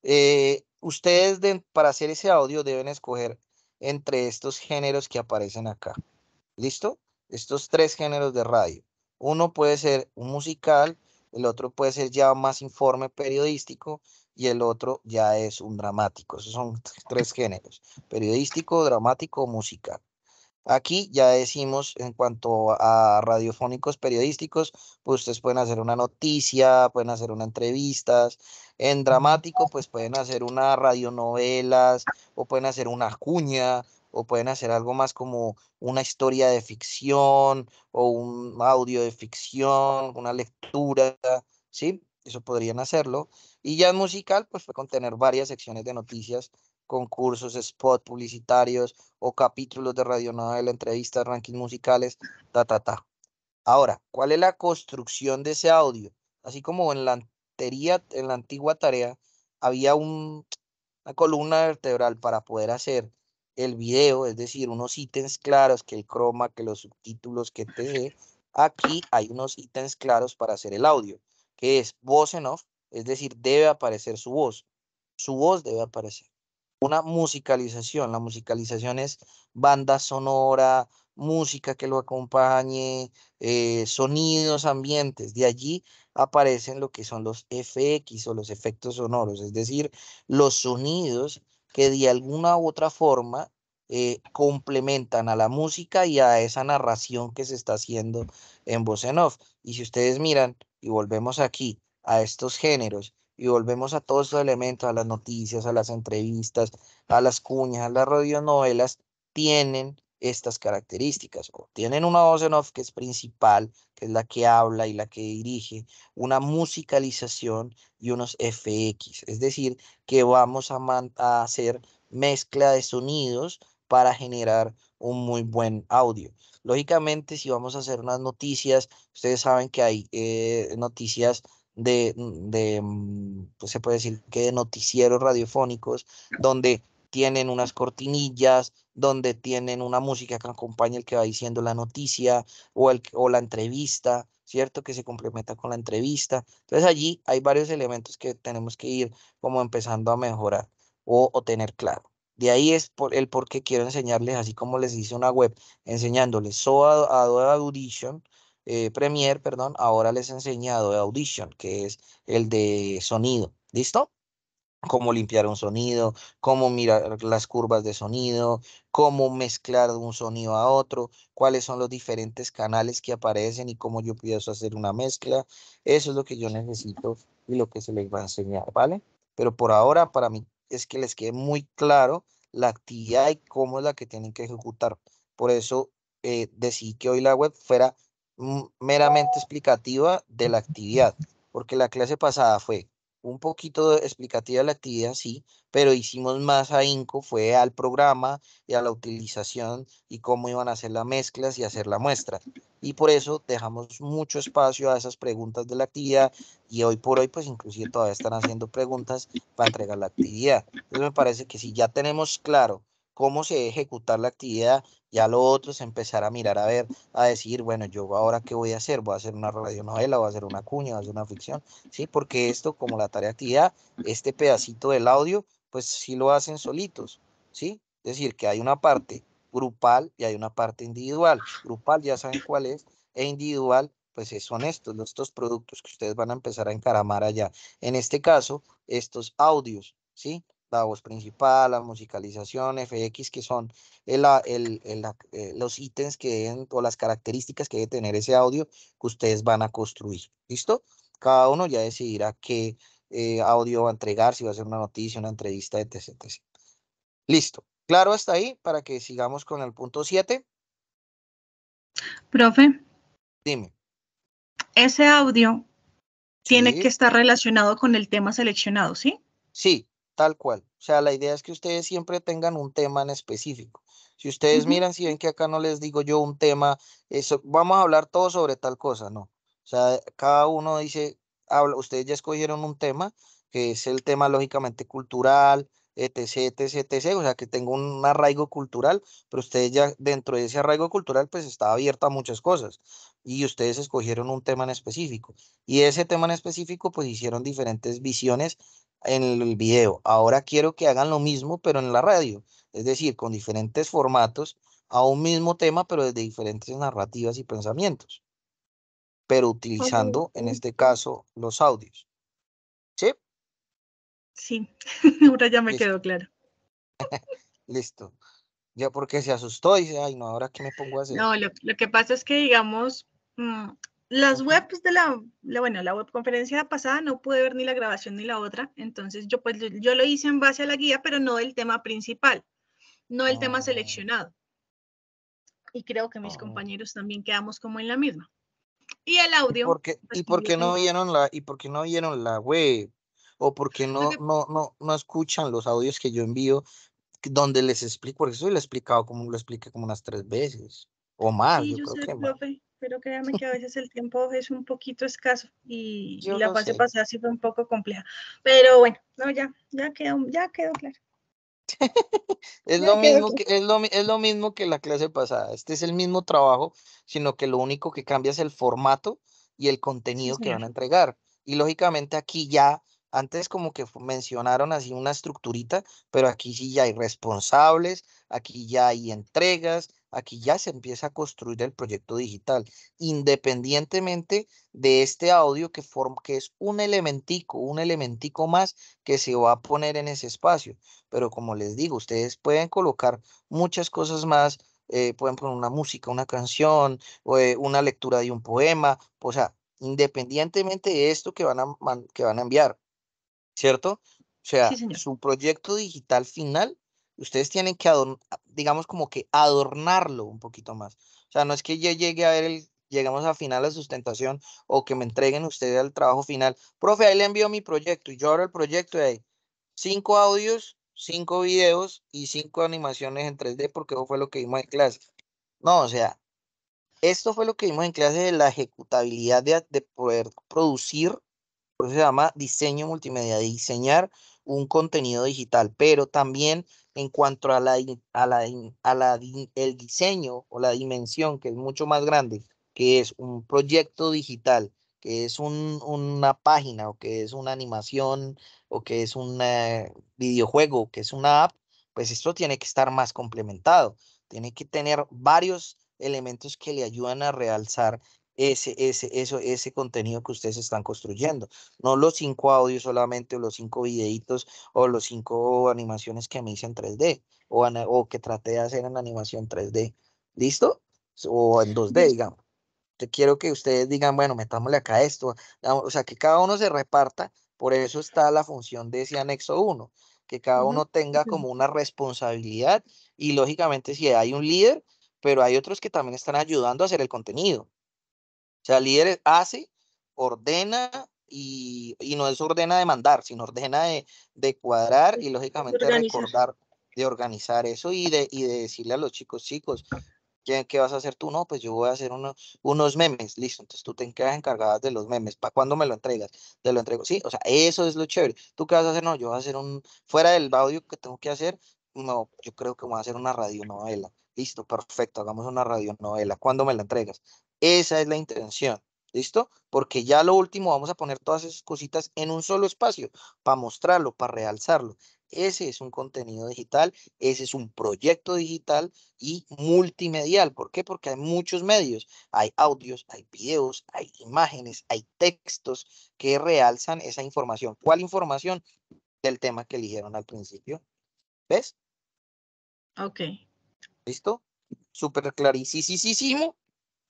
Eh, ustedes para hacer ese audio deben escoger entre estos géneros que aparecen acá. ¿Listo? Estos tres géneros de radio. Uno puede ser un musical, el otro puede ser ya más informe periodístico y el otro ya es un dramático. Esos son tres géneros, periodístico, dramático, musical. Aquí ya decimos en cuanto a radiofónicos periodísticos, pues ustedes pueden hacer una noticia, pueden hacer una entrevistas. En dramático, pues pueden hacer una radionovelas o pueden hacer una cuña o pueden hacer algo más como una historia de ficción o un audio de ficción, una lectura, ¿sí? Eso podrían hacerlo. Y ya en musical, pues fue contener varias secciones de noticias, concursos, spots publicitarios o capítulos de Radio la entrevistas, rankings musicales, ta, ta, ta. Ahora, ¿cuál es la construcción de ese audio? Así como en la, antería, en la antigua tarea había una columna vertebral para poder hacer el video, es decir, unos ítems claros que el croma, que los subtítulos, que te dé. Aquí hay unos ítems claros para hacer el audio, que es voz en off, es decir, debe aparecer su voz. Su voz debe aparecer. Una musicalización, la musicalización es banda sonora, música que lo acompañe, eh, sonidos, ambientes. De allí aparecen lo que son los FX o los efectos sonoros, es decir, los sonidos que de alguna u otra forma eh, complementan a la música y a esa narración que se está haciendo en voz Y si ustedes miran y volvemos aquí a estos géneros y volvemos a todos esos elementos, a las noticias, a las entrevistas, a las cuñas, a las radionovelas, tienen estas características. tienen una voz en off que es principal, que es la que habla y la que dirige, una musicalización y unos FX. Es decir, que vamos a, hacer mezcla de sonidos para generar un muy buen audio. Lógicamente, si vamos a hacer unas noticias, ustedes saben que hay eh, noticias de, de mm, pues se puede decir que de noticieros radiofónicos, donde tienen unas cortinillas, donde tienen una música que acompaña el que va diciendo la noticia o, el, o la entrevista, ¿cierto? Que se complementa con la entrevista. Entonces allí hay varios elementos que tenemos que ir como empezando a mejorar o, tener claro. De ahí es el por qué quiero enseñarles, así como les hice una web enseñándoles Adobe Audition, Premier, eh, Premiere, perdón, ahora les enseño Adobe Audition, que es el de sonido. ¿Listo? cómo limpiar un sonido, cómo mirar las curvas de sonido, cómo mezclar un sonido a otro, cuáles son los diferentes canales que aparecen y cómo yo pienso hacer una mezcla. Eso es lo que yo necesito y lo que se les va a enseñar, ¿vale? Pero por ahora, para mí, es que les quede muy claro la actividad y cómo es la que tienen que ejecutar. Por eso eh, decidí que hoy la web fuera meramente explicativa de la actividad, porque la clase pasada fue un poquito explicativa la actividad, sí, pero hicimos más a ahínco, fue al programa y a la utilización y cómo iban a hacer las mezclas y hacer la muestra. Y por eso dejamos mucho espacio a esas preguntas de la actividad y hoy por hoy pues inclusive todavía están haciendo preguntas para entregar la actividad. Entonces me parece que si ya tenemos claro cómo se ejecutar la actividad, ya lo otro es empezar a mirar, a ver, a decir, bueno, yo ahora qué voy a hacer, voy a hacer una radionovela, voy a hacer una cuña, voy a hacer una ficción, ¿sí? Porque esto, como la tarea de actividad, este pedacito del audio, pues sí lo hacen solitos, ¿sí? Es decir, que hay una parte grupal y hay una parte individual. Grupal ya saben cuál es, e individual pues son estos, estos productos que ustedes van a empezar a encaramar allá. En este caso, estos audios, ¿sí? la voz principal, la musicalización, FX, que son eh, los ítems que o las características que debe tener ese audio que ustedes van a construir. ¿Listo? Cada uno ya decidirá qué eh, audio va a entregar, si va a ser una noticia, una entrevista, etc. Listo. Claro, hasta ahí para que sigamos con el punto 7. Profe. Dime. Ese audio tiene que estar relacionado con el tema seleccionado, ¿sí? Sí, tal cual. O sea, la idea es que ustedes siempre tengan un tema en específico. Si ustedes miran, si ven que acá no les digo yo un tema, eso, vamos a hablar todo sobre tal cosa, no. O sea, cada uno dice, habla, ustedes ya escogieron un tema, que es el tema lógicamente cultural, etc, etc, etc. O sea, que tengo un arraigo cultural, pero ustedes ya dentro de ese arraigo cultural pues está abierta a muchas cosas y ustedes escogieron un tema en específico. Y ese tema en específico pues hicieron diferentes visiones en el video. Ahora quiero que hagan lo mismo pero en la radio, es decir, con diferentes formatos a un mismo tema pero desde diferentes narrativas y pensamientos, pero utilizando en este caso los audios. ¿Sí? Sí, ahora ya me quedó claro. Listo. Ya porque se asustó y dice, ay, no, ahora qué me pongo a hacer. No, lo, que pasa es que, digamos, mm, las webs de la, la, bueno, la webconferencia pasada no pude ver ni la grabación ni la otra, entonces yo, pues, yo lo hice en base a la guía, pero no el tema principal, no el tema ah. seleccionado. Y creo que mis ah. compañeros también quedamos como en la misma. Y el audio. ¿Y no vieron la, y por no vieron la web? o porque no, no, no, no escuchan los audios que yo envío donde les explico, porque eso lo he explicado como lo expliqué como unas tres veces o más. pero créame que a veces el tiempo es un poquito escaso y, la clase pasada sí fue un poco compleja. Pero bueno, no, ya, ya quedó, ya quedó claro. es, lo mismo que, es, lo, es lo mismo que la clase pasada. Este es el mismo trabajo, sino que lo único que cambia es el formato y el contenido que van a entregar. Y lógicamente aquí ya antes como que mencionaron así una estructurita, pero aquí sí ya hay responsables, aquí ya hay entregas, aquí ya se empieza a construir el proyecto digital, independientemente de este audio que, que es un elementico, un elementico más que se va a poner en ese espacio. Pero como les digo, ustedes pueden colocar muchas cosas más, pueden eh, poner una música, una canción, eh, una lectura de un poema, o sea, independientemente de esto que van que van a enviar. ¿cierto? O sea, su proyecto digital final, ustedes tienen que, digamos, como que adornarlo un poquito más. O sea, no es que ya llegue a ver el, llegamos a final la sustentación o que me entreguen ustedes al trabajo final. Profe, ahí le envío mi proyecto y yo abro el proyecto y ahí cinco audios, cinco videos y cinco animaciones en 3D porque eso fue lo que vimos en clase. No, o sea, esto fue lo que vimos en clase de la ejecutabilidad de poder producir eso se llama diseño multimedia, diseñar un contenido digital, pero también en cuanto a la, a el diseño o la dimensión, que es mucho más grande, que es un proyecto digital, que es una página o que es una animación o que es un videojuego, que es una app, pues esto tiene que estar más complementado, tiene que tener varios elementos que le ayudan a realzar ese, ese, eso, ese contenido que ustedes están construyendo. No los cinco audios solamente, o los cinco videitos, o los cinco animaciones que me hice en 3D, o, que traté de hacer en animación 3D. ¿Listo? O en 2D, digamos. Te quiero que ustedes digan, bueno, metámosle acá esto. O sea, que cada uno se reparta. Por eso está la función de ese anexo 1, que cada uno tenga como una responsabilidad y lógicamente si hay un líder, pero hay otros que también están ayudando a hacer el contenido. O sea, líderes hace, ordena y, no es ordena de mandar, sino ordena de, cuadrar y lógicamente de recordar, de organizar eso y de, y de decirle a los chicos, chicos, ¿qué, vas a hacer tú? No, pues yo voy a hacer unos memes, listo, entonces tú te quedas encargada de los memes, ¿para cuándo me lo entregas? Te lo entrego, sí, o sea, eso es lo chévere. ¿Tú qué vas a hacer? No, yo voy a hacer un, fuera del audio que tengo que hacer, no, yo creo que voy a hacer una radionovela. Listo, perfecto, hagamos una radionovela. ¿Cuándo me la entregas? Esa es la intención. ¿Listo? Porque ya lo último vamos a poner todas esas cositas en un solo espacio para mostrarlo, para realzarlo. Ese es un contenido digital, ese es un proyecto digital y multimedial. ¿Por qué? Porque hay muchos medios. Hay audios, hay videos, hay imágenes, hay textos que realzan esa información. ¿Cuál información? Del tema que eligieron al principio. ¿Ves? Ok. ¿Listo? Súper clarísimo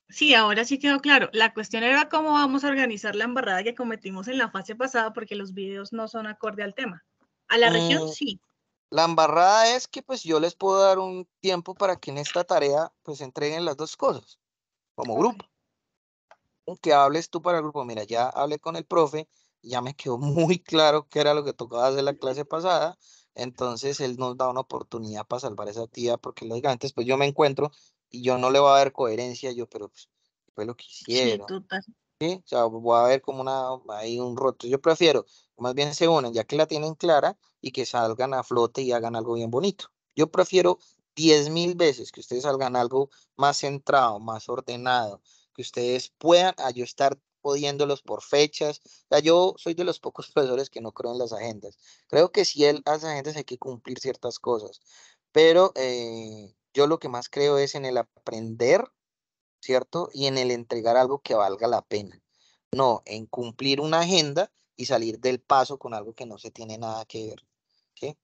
Sí, ahora sí quedó claro. La cuestión era cómo vamos a organizar la embarrada que cometimos en la fase pasada porque los videos no son acorde al tema. A la región mm, sí. La embarrada es que pues yo les puedo dar un tiempo para que en esta tarea pues entreguen las dos cosas como grupo. Que hables tú para el grupo. Mira, ya hablé con el profe, ya me quedó muy claro qué era lo que tocaba hacer la clase pasada. Entonces él nos da una oportunidad para salvar esa tía porque lógicamente pues, yo me encuentro y yo no le voy a dar coherencia yo, pero pues, fue lo que hicieron. Sí, O sea, voy a ver como una, hay un roto. Yo prefiero, más bien se unen, ya que la tienen clara y que salgan a flote y hagan algo bien bonito. Yo prefiero diez mil veces que ustedes salgan algo más centrado, más ordenado, que ustedes puedan, yo estar poniéndolos por fechas. O sea, yo soy de los pocos profesores que no creo en las agendas. Creo que si él hace agendas hay que cumplir ciertas cosas, pero eh, yo lo que más creo es en el aprender, ¿cierto? Y en el entregar algo que valga la pena. No, en cumplir una agenda y salir del paso con algo que no se tiene nada que ver.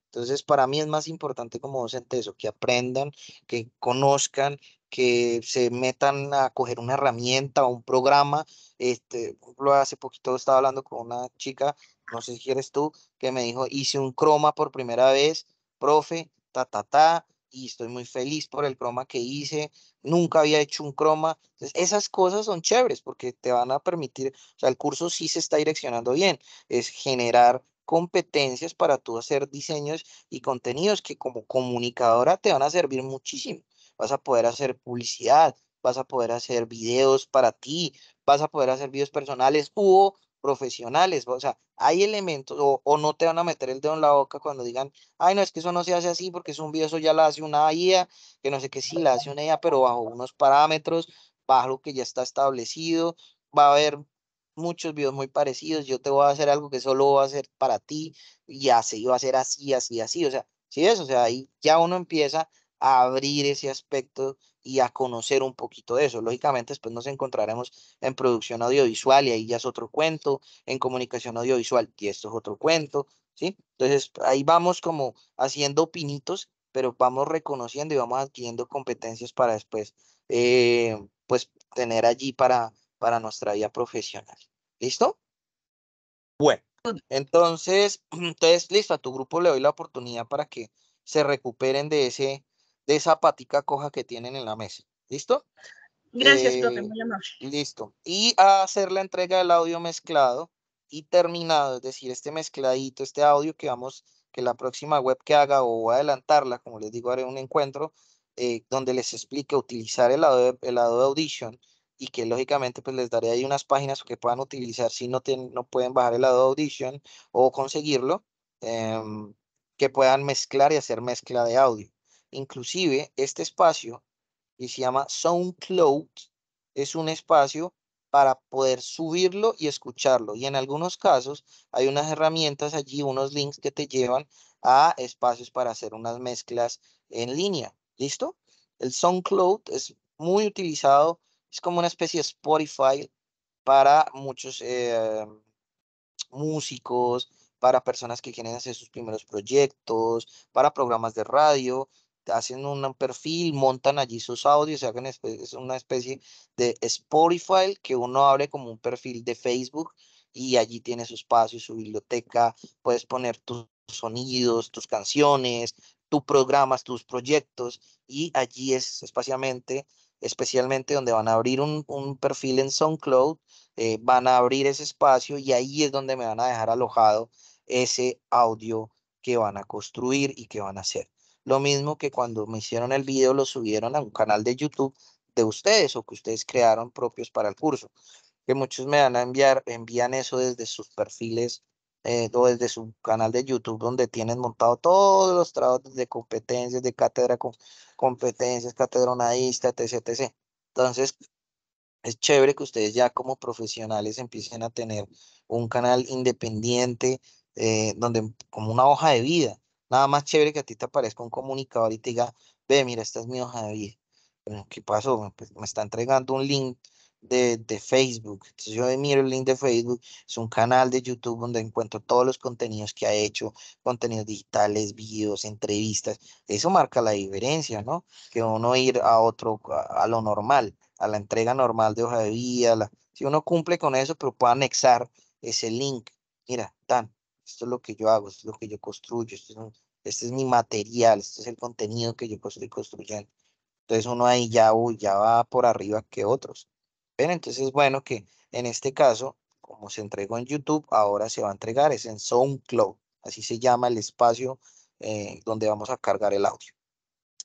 Entonces, para mí es más importante como docente eso, que aprendan, que conozcan, que se metan a coger una herramienta o un programa. Este, hace poquito estaba hablando con una chica, no sé si eres tú, que me dijo, hice un croma por primera vez, profe, ta, ta, ta, y estoy muy feliz por el croma que hice, nunca había hecho un croma. esas cosas son chéveres porque te van a permitir, o sea, el curso sí se está direccionando bien, es generar competencias para tú hacer diseños y contenidos que como comunicadora te van a servir muchísimo. Vas a poder hacer publicidad, vas a poder hacer videos para ti, vas a poder hacer videos personales. Hubo profesionales, o sea, hay elementos, o, no te van a meter el dedo en la boca cuando digan, ay, no, es que eso no se hace así porque es un video, eso ya la hace una IA, que no sé qué, sí la hace una IA, pero bajo unos parámetros, bajo lo que ya está establecido, va a haber muchos videos muy parecidos, yo te voy a hacer algo que solo va a hacer para ti, y así va a ser así, así, así, o sea, sí es, o sea, ahí ya uno empieza a abrir ese aspecto y a conocer un poquito de eso. Lógicamente después nos encontraremos en producción audiovisual y ahí ya es otro cuento, en comunicación audiovisual y esto es otro cuento, ¿sí? Entonces ahí vamos como haciendo pinitos, pero vamos reconociendo y vamos adquiriendo competencias para después, eh, pues, tener allí para, para nuestra vida profesional. ¿Listo? Bueno, entonces, entonces, listo, a tu grupo le doy la oportunidad para que se recuperen de ese, de esa patica coja que tienen en la mesa. ¿Listo? Gracias, profe, eh, muy Listo. Y a hacer la entrega del audio mezclado y terminado, es decir, este mezcladito, este audio que vamos, que la próxima web que haga o adelantarla, como les digo, haré un encuentro eh, donde les explique utilizar el lado el Adobe Audition y que lógicamente pues les daré ahí unas páginas que puedan utilizar si no, tienen no pueden bajar el de Audition o conseguirlo, em, que puedan mezclar y hacer mezcla de audio. Inclusive este espacio que se llama SoundCloud es un espacio para poder subirlo y escucharlo. Y en algunos casos hay unas herramientas allí, unos links que te llevan a espacios para hacer unas mezclas en línea. ¿Listo? El SoundCloud es muy utilizado, es como una especie de Spotify para muchos eh, músicos, para personas que quieren hacer sus primeros proyectos, para programas de radio hacen un perfil, montan allí sus audios, es una especie de Spotify que uno abre como un perfil de Facebook y allí tiene su espacio, su biblioteca, puedes poner tus sonidos, tus canciones, tus programas, tus proyectos y allí es espacialmente especialmente donde van a abrir un, perfil en SoundCloud, eh, van a abrir ese espacio y ahí es donde me van a dejar alojado ese audio que van a construir y que van a hacer. Lo mismo que cuando me hicieron el video, lo subieron a un canal de YouTube de ustedes o que ustedes crearon propios para el curso. Que muchos me van a enviar, envían eso desde sus perfiles eh, o desde su canal de YouTube, donde tienen montado todos los trabajos de competencias, de cátedra, con competencias, cátedra etc, etc. Entonces, es chévere que ustedes ya como profesionales empiecen a tener un canal independiente, eh, donde como una hoja de vida, Nada más chévere que a ti te aparezca un comunicador y te diga, ve, mira, esta es mi hoja de vida. Bueno, ¿qué pasó? Pues, me está entregando un link de, Facebook. Entonces yo miro el link de Facebook, es un canal de YouTube donde encuentro todos los contenidos que ha hecho, contenidos digitales, videos, entrevistas. Eso marca la diferencia, ¿no? Que uno ir a otro, a, lo normal, a la entrega normal de hoja de vida. si uno cumple con eso, pero puede anexar ese link. Mira, dan esto es lo que yo hago, esto es lo que yo construyo, este es mi material, este es el contenido que yo estoy construyendo. Entonces uno ahí ya, ya va por arriba que otros. Pero entonces, bueno, que en este caso, como se entregó en YouTube, ahora se va a entregar, es en SoundCloud. Así se llama el espacio eh, donde vamos a cargar el audio.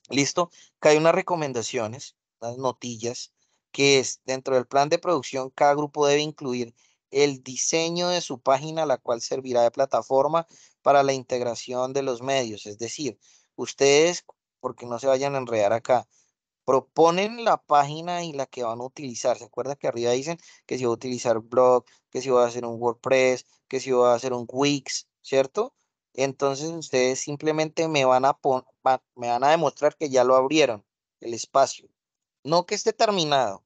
Listo, que hay unas recomendaciones, unas notillas, que es dentro del plan de producción, cada grupo debe incluir el diseño de su página, la cual servirá de plataforma para la integración de los medios. Es decir, ustedes, porque no se vayan a enredar acá, proponen la página y la que van a utilizar. ¿Se acuerdan que arriba dicen que si va a utilizar blog, que si va a hacer un WordPress, que si va a hacer un Wix, ¿cierto? Entonces ustedes simplemente me van a, me van a demostrar que ya lo abrieron, el espacio. No que esté terminado,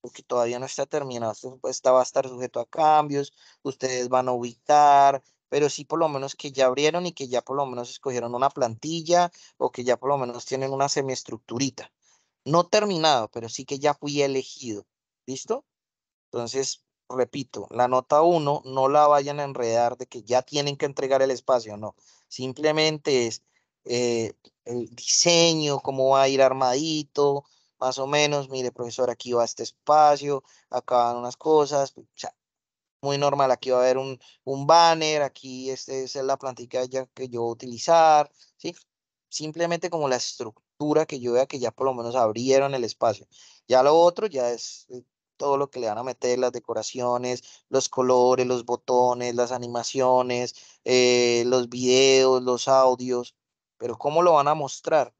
porque todavía no está terminado, esta pues, va a estar sujeto a cambios, ustedes van a ubicar, pero sí por lo menos que ya abrieron y que ya por lo menos escogieron una plantilla o que ya por lo menos tienen una semiestructurita. No terminado, pero sí que ya fui elegido. ¿Listo? Entonces, repito, la nota 1 no la vayan a enredar de que ya tienen que entregar el espacio, no. Simplemente es eh, el diseño, cómo va a ir armadito, más o menos, mire, profesor, aquí va este espacio, acá van unas cosas, o sea, muy normal, aquí va a haber un, banner, aquí este, esta es la plantilla ya que yo voy a utilizar, ¿sí? Simplemente como la estructura que yo vea que ya por lo menos abrieron el espacio. Ya lo otro ya es eh, todo lo que le van a meter, las decoraciones, los colores, los botones, las animaciones, eh, los videos, los audios, pero ¿cómo lo van a mostrar?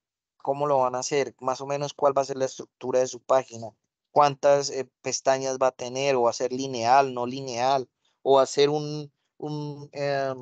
cómo lo van a hacer, más o menos cuál va a ser la estructura de su página, cuántas eh, pestañas va a tener, o va a ser lineal, no lineal, o va a ser un, un, eh,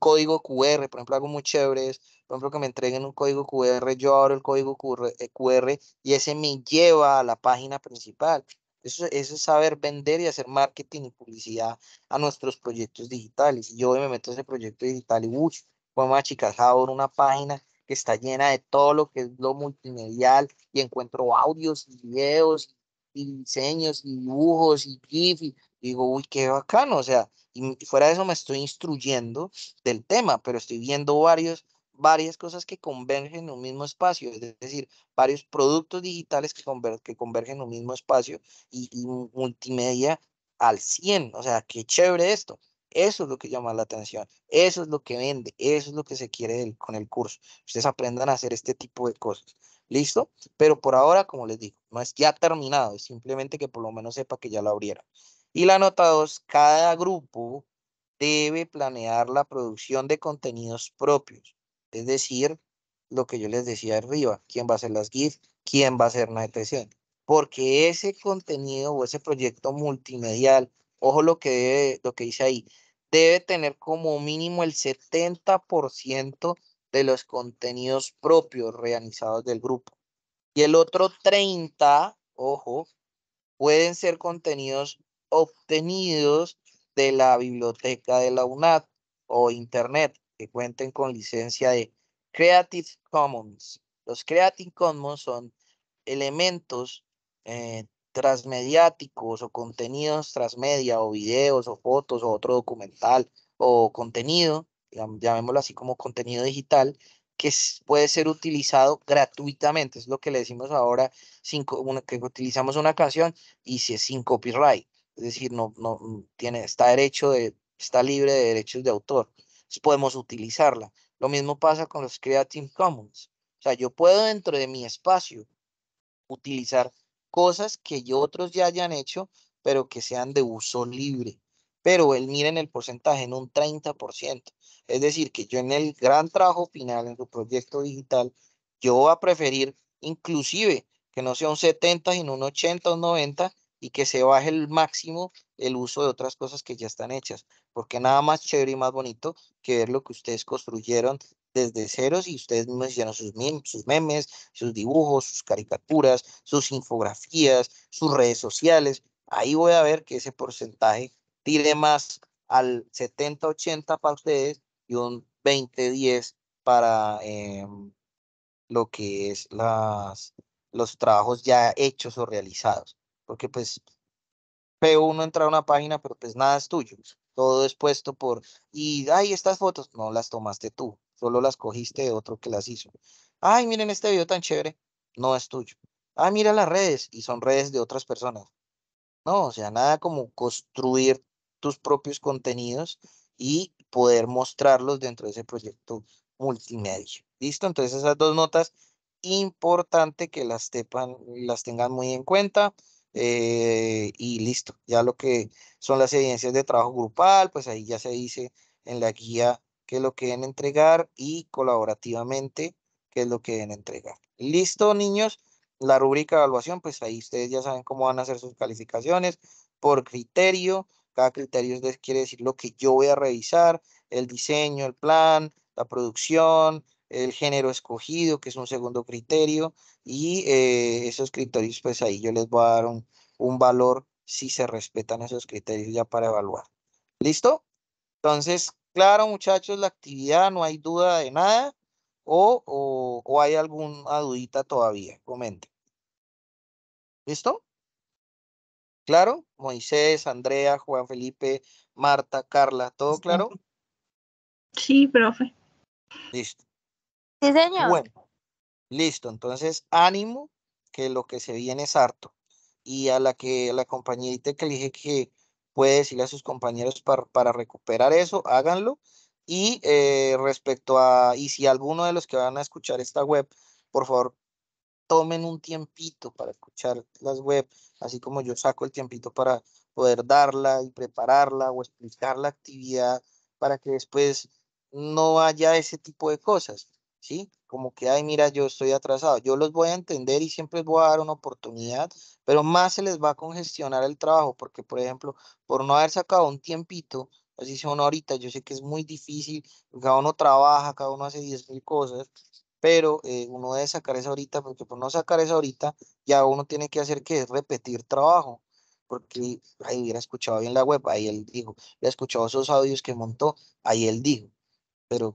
código QR, por ejemplo, algo muy chévere por ejemplo, que me entreguen un código QR, yo abro el código QR, eh, QR y ese me lleva a la página principal. Eso, es saber vender y hacer marketing y publicidad a nuestros proyectos digitales. yo me meto en ese proyecto digital y, uff, vamos a chicas, abro una página está llena de todo lo que es lo multimedial y encuentro audios y videos y diseños y dibujos y GIF y, digo, uy, qué bacano, o sea, y fuera de eso me estoy instruyendo del tema, pero estoy viendo varios varias cosas que convergen en un mismo espacio, es decir, varios productos digitales que, que convergen en un mismo espacio y, y multimedia al 100, o sea, qué chévere esto. Eso es lo que llama la atención, eso es lo que vende, eso es lo que se quiere con el curso. Ustedes aprendan a hacer este tipo de cosas. ¿Listo? Pero por ahora, como les digo, no es ya terminado, es simplemente que por lo menos sepa que ya lo abrieron. Y la nota 2, cada grupo debe planear la producción de contenidos propios. Es decir, lo que yo les decía arriba, quién va a hacer las GIF, quién va a hacer una ETC. Porque ese contenido o ese proyecto multimedial Ojo lo que, lo que dice ahí. Debe tener como mínimo el 70% de los contenidos propios realizados del grupo. Y el otro 30, ojo, pueden ser contenidos obtenidos de la biblioteca de la UNAD o Internet que cuenten con licencia de Creative Commons. Los Creative Commons son elementos eh, transmediáticos o contenidos transmedia o videos o fotos o otro documental o contenido, llamémoslo así como contenido digital, que puede ser utilizado gratuitamente, es lo que le decimos ahora, sin, que utilizamos una canción y si es sin copyright, es decir, no, no mm, tiene, está derecho de, está libre de derechos de autor, podemos utilizarla. Lo mismo pasa con los Creative Commons, o sea, yo puedo dentro de mi espacio utilizar cosas que otros ya hayan hecho, pero que sean de uso libre. Pero él miren el porcentaje, en un 30%. Es decir, que yo en el gran trabajo final, en su proyecto digital, yo voy a preferir inclusive que no sea un 70, sino un 80, un 90 y que se baje el máximo el uso de otras cosas que ya están hechas, porque nada más chévere y más bonito que ver lo que ustedes construyeron desde cero si ustedes mismos hicieron sus, sus memes, sus dibujos, sus caricaturas, sus infografías, sus redes sociales. Ahí voy a ver que ese porcentaje tire más al 70-80 para ustedes y un 20-10 para em, lo que es las, los trabajos ya hechos o realizados. Porque pues veo uno entrar a una página, pero pues nada es tuyo. Todo es puesto por, y, ahí estas fotos no las tomaste tú solo las cogiste de otro que las hizo. Ay, miren este video tan chévere, no es tuyo. Ah, mira las redes y son redes de otras personas. No, o sea, nada como construir tus propios contenidos y poder mostrarlos dentro de ese proyecto multimedia. ¿Listo? Entonces esas dos notas, importante que las, tepan, las tengan muy en cuenta. Eh, y listo, ya lo que son las evidencias de trabajo grupal, pues ahí ya se dice en la guía qué es lo que deben entregar y colaborativamente qué es lo que deben entregar. Listo, niños. La rúbrica de evaluación, pues ahí ustedes ya saben cómo van a hacer sus calificaciones por criterio. Cada criterio les quiere decir lo que yo voy a revisar, el diseño, el plan, la producción, el género escogido, que es un segundo criterio, y eh, esos criterios, pues ahí yo les voy a dar un, un valor si se respetan esos criterios ya para evaluar. ¿Listo? Entonces, Claro, muchachos, la actividad, no hay duda de nada, o, o, hay alguna dudita todavía, comenten. ¿Listo? ¿Claro? Moisés, Andrea, Juan Felipe, Marta, Carla, ¿todo claro? Sí, profe. Listo. Sí, señor. Bueno, listo. Entonces, ánimo, que lo que se viene es harto. Y a la que la compañerita que le dije que puede decirle a sus compañeros para, recuperar eso, háganlo. Y eh, respecto a, y si alguno de los que van a escuchar esta web, por favor, tomen un tiempito para escuchar las web, así como yo saco el tiempito para poder darla y prepararla o explicar la actividad para que después no haya ese tipo de cosas. ¿sí? Como que, ay, mira, yo estoy atrasado. Yo los voy a entender y siempre les voy a dar una oportunidad, pero más se les va a congestionar el trabajo, porque, por ejemplo, por no haber sacado un tiempito, así se una horita, yo sé que es muy difícil, cada uno trabaja, cada uno hace mil cosas, pero eh, uno debe sacar esa ahorita, porque por no sacar esa ahorita, ya uno tiene que hacer que repetir trabajo porque ahí hubiera escuchado bien la web, ahí él dijo, he escuchado esos audios que montó, ahí él dijo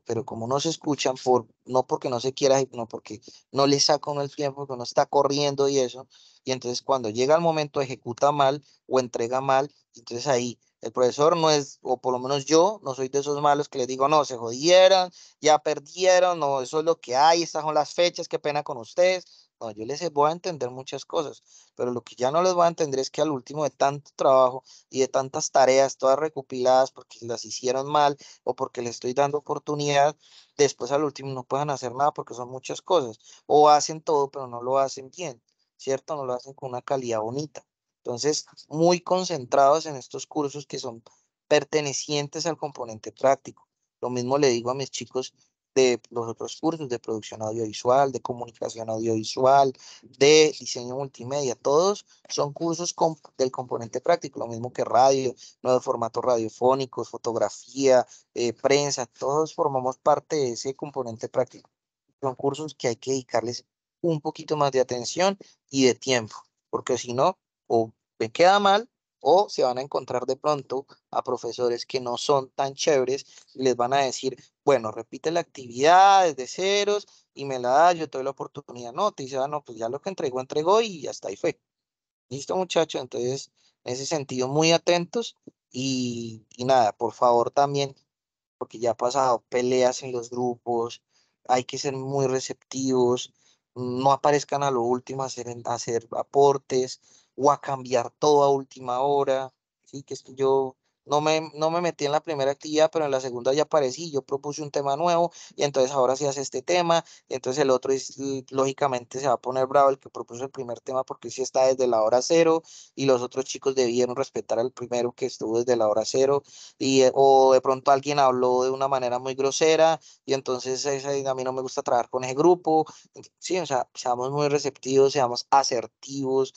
pero, como no se escuchan, por, no porque no se quiera, no porque no le saca el tiempo, porque no está corriendo y eso, y entonces cuando llega el momento ejecuta mal o entrega mal, entonces ahí el profesor no es, o por lo menos yo, no soy de esos malos que le digo, no, se jodieron, ya perdieron, no, eso es lo que hay, estas son las fechas, qué pena con ustedes, Ah, yo les voy a entender muchas cosas, pero lo que ya no les voy a entender es que al último de tanto trabajo y de tantas tareas, todas recopiladas porque las hicieron mal o porque les estoy dando oportunidad, después al último no puedan hacer nada porque son muchas cosas. O hacen todo, pero no lo hacen bien, ¿cierto? No lo hacen con una calidad bonita. Entonces, muy concentrados en estos cursos que son pertenecientes al componente práctico. Lo mismo le digo a mis chicos de los otros cursos de producción audiovisual, de comunicación audiovisual, de diseño multimedia, todos son cursos del componente práctico, lo mismo que radio, nuevos formatos radiofónicos, fotografía, eh, prensa, todos formamos parte de ese componente práctico. Son cursos que hay que dedicarles un poquito más de atención y de tiempo, porque si no, o me queda mal o se van a encontrar de pronto a profesores que no son tan chéveres y les van a decir, bueno, repite la actividad desde ceros y me la da, yo te doy la oportunidad. No, te dice, ah, no, pues ya lo que entregó, entregó y ya está ahí fue. Listo, muchachos, entonces, en ese sentido, muy atentos y, nada, por favor también, porque ya ha pasado peleas en los grupos, hay que ser muy receptivos, no aparezcan a lo último hacer, a hacer aportes, o a cambiar todo a última hora. Sí, que es que yo no me, no me metí en la primera actividad, pero en la segunda ya aparecí, yo propuse un tema nuevo y entonces ahora se hace este tema y entonces el otro es, lógicamente se va a poner bravo el que propuso el primer tema porque sí está desde la hora cero y los otros chicos debieron respetar al primero que estuvo desde la hora cero y, eh, o de pronto alguien habló de una manera muy grosera y entonces a mí no me gusta trabajar con ese grupo. Sí, o sea, seamos muy receptivos, seamos asertivos,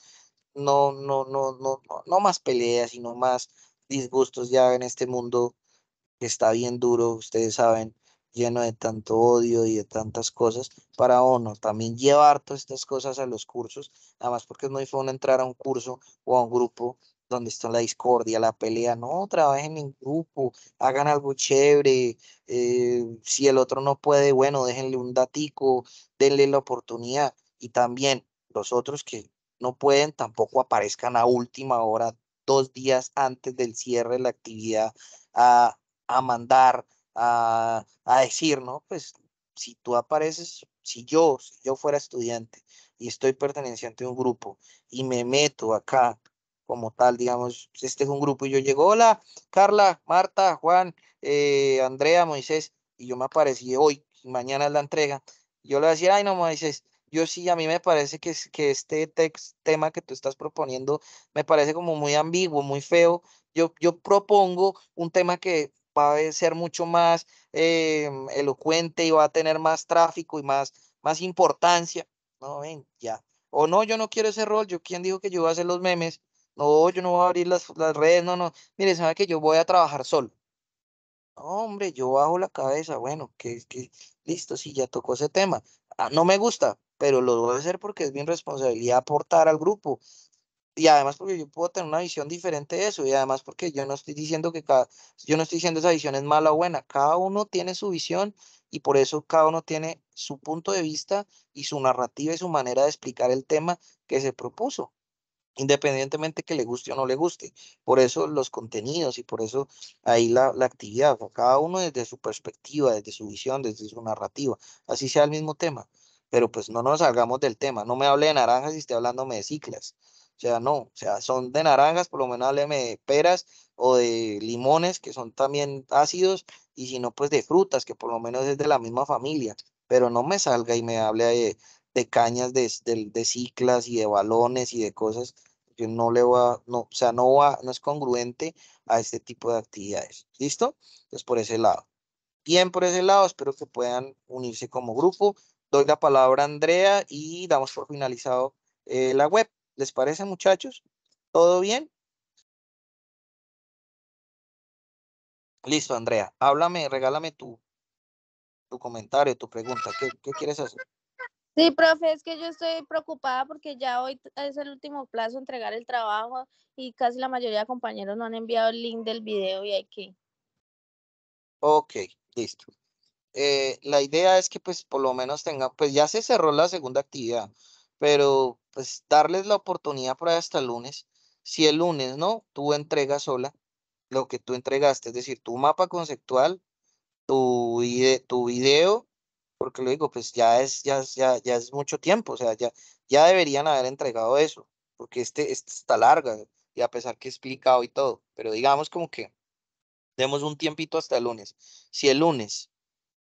no, no, no, no, no más peleas, sino más disgustos ya en este mundo que está bien duro, ustedes saben, lleno de tanto odio y de tantas cosas, para uno también llevar todas estas cosas a los cursos, nada más porque no es muy uno entrar a un curso o a un grupo donde está la discordia, la pelea, no, trabajen en grupo, hagan algo chévere, eh, si el otro no puede, bueno, déjenle un datico, denle la oportunidad y también los otros que no pueden tampoco aparezcan a última hora, dos días antes del cierre de la actividad, a, mandar, a, decir, ¿no? Pues si tú apareces, si yo, si yo fuera estudiante y estoy perteneciente a un grupo y me meto acá como tal, digamos, este es un grupo y yo llego, hola, Carla, Marta, Juan, eh, Andrea, Moisés, y yo me aparecí hoy, mañana es la entrega, yo le decía, ay no, Moisés, yo sí, a mí me parece que, que este tema que tú estás proponiendo me parece como muy ambiguo, muy feo. Yo, yo propongo un tema que va a ser mucho más eh, elocuente y va a tener más tráfico y más, más importancia. No, ven, ya. O no, yo no quiero ese rol. Yo, ¿quién dijo que yo iba a hacer los memes? No, yo no voy a abrir las, redes. No, no. Mire, sabe que yo voy a trabajar solo. hombre, yo bajo la cabeza. Bueno, que, listo, sí, ya tocó ese tema. Ah, no me gusta, pero lo debo hacer porque es mi responsabilidad aportar al grupo. Y además porque yo puedo tener una visión diferente de eso, y además porque yo no estoy diciendo que cada, yo no estoy diciendo esa visión es mala o buena, cada uno tiene su visión y por eso cada uno tiene su punto de vista y su narrativa y su manera de explicar el tema que se propuso independientemente que le guste o no le guste. Por eso los contenidos y por eso ahí la, la, actividad, cada uno desde su perspectiva, desde su visión, desde su narrativa, así sea el mismo tema pero pues no nos salgamos del tema. No me hable de naranjas y esté hablándome de ciclas. O sea, no, o sea, son de naranjas, por lo menos hábleme de peras o de limones, que son también ácidos, y si no, pues de frutas, que por lo menos es de la misma familia. Pero no me salga y me hable de, cañas, de, ciclas y de balones y de cosas. que no le va no, o sea, no, va, no es congruente a este tipo de actividades. ¿Listo? Entonces, por ese lado. Bien, por ese lado, espero que puedan unirse como grupo doy la palabra a Andrea y damos por finalizado eh, la web. ¿Les parece, muchachos? ¿Todo bien? Listo, Andrea. Háblame, regálame tu, tu comentario, tu pregunta. ¿Qué, ¿Qué, quieres hacer? Sí, profe, es que yo estoy preocupada porque ya hoy es el último plazo entregar el trabajo y casi la mayoría de compañeros no han enviado el link del video y hay que. Ok, listo. Eh, la idea es que pues por lo menos tengan, pues ya se cerró la segunda actividad, pero pues darles la oportunidad para hasta el lunes. Si el lunes, ¿no? Tú entregas sola lo que tú entregaste, es decir, tu mapa conceptual, tu, tu video, porque lo digo, pues ya es, ya, ya, ya es mucho tiempo, o sea, ya, ya deberían haber entregado eso, porque este, este, está larga y a pesar que he explicado y todo, pero digamos como que demos un tiempito hasta el lunes. Si el lunes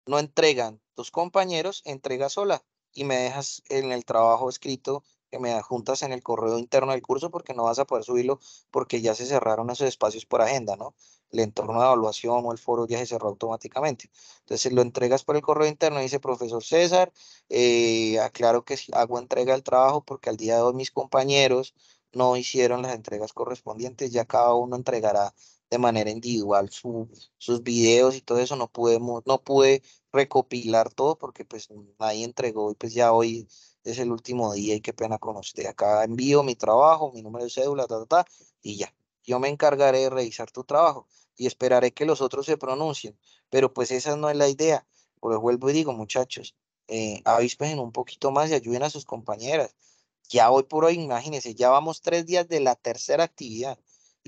no entregan tus compañeros, entrega sola y me dejas en el trabajo escrito que me adjuntas en el correo interno del curso porque no vas a poder subirlo porque ya se cerraron esos espacios por agenda, ¿no? El entorno de evaluación o el foro ya se cerró automáticamente. Entonces lo entregas por el correo interno y dice, profesor César, eh, aclaro que hago entrega del trabajo porque al día de hoy mis compañeros no hicieron las entregas correspondientes, ya cada uno entregará de manera individual sus videos y todo eso. No pudimos, no pude recopilar todo porque pues nadie entregó y pues ya hoy es el último día y qué pena con usted. Acá envío mi trabajo, mi número de cédula, ta, ta, y ya. Yo me encargaré de revisar tu trabajo y esperaré que los otros se pronuncien. Pero pues esa no es la idea. Por eso vuelvo y digo, muchachos, eh, avispen un poquito más y ayuden a sus compañeras. Ya hoy por hoy, imagínense, ya vamos tres días de la tercera actividad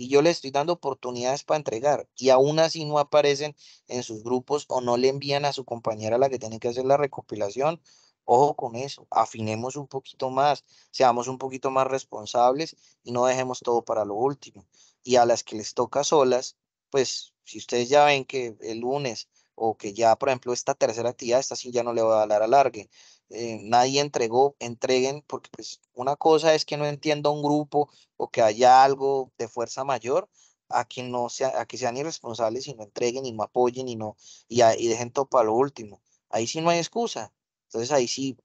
y yo le estoy dando oportunidades para entregar y aún así no aparecen en sus grupos o no le envían a su compañera la que tiene que hacer la recopilación, ojo con eso, afinemos un poquito más, seamos un poquito más responsables y no dejemos todo para lo último. Y a las que les toca solas, pues si ustedes ya ven que el lunes o que ya, por ejemplo, esta tercera actividad, esta sí ya no le va a dar alargue, eh, nadie entregó, entreguen, porque pues una cosa es que no entienda un grupo o que haya algo de fuerza mayor, a que no sea, a que sean irresponsables y no entreguen y no apoyen y no, y, a, y dejen todo para lo último. Ahí sí no hay excusa. Entonces ahí sí,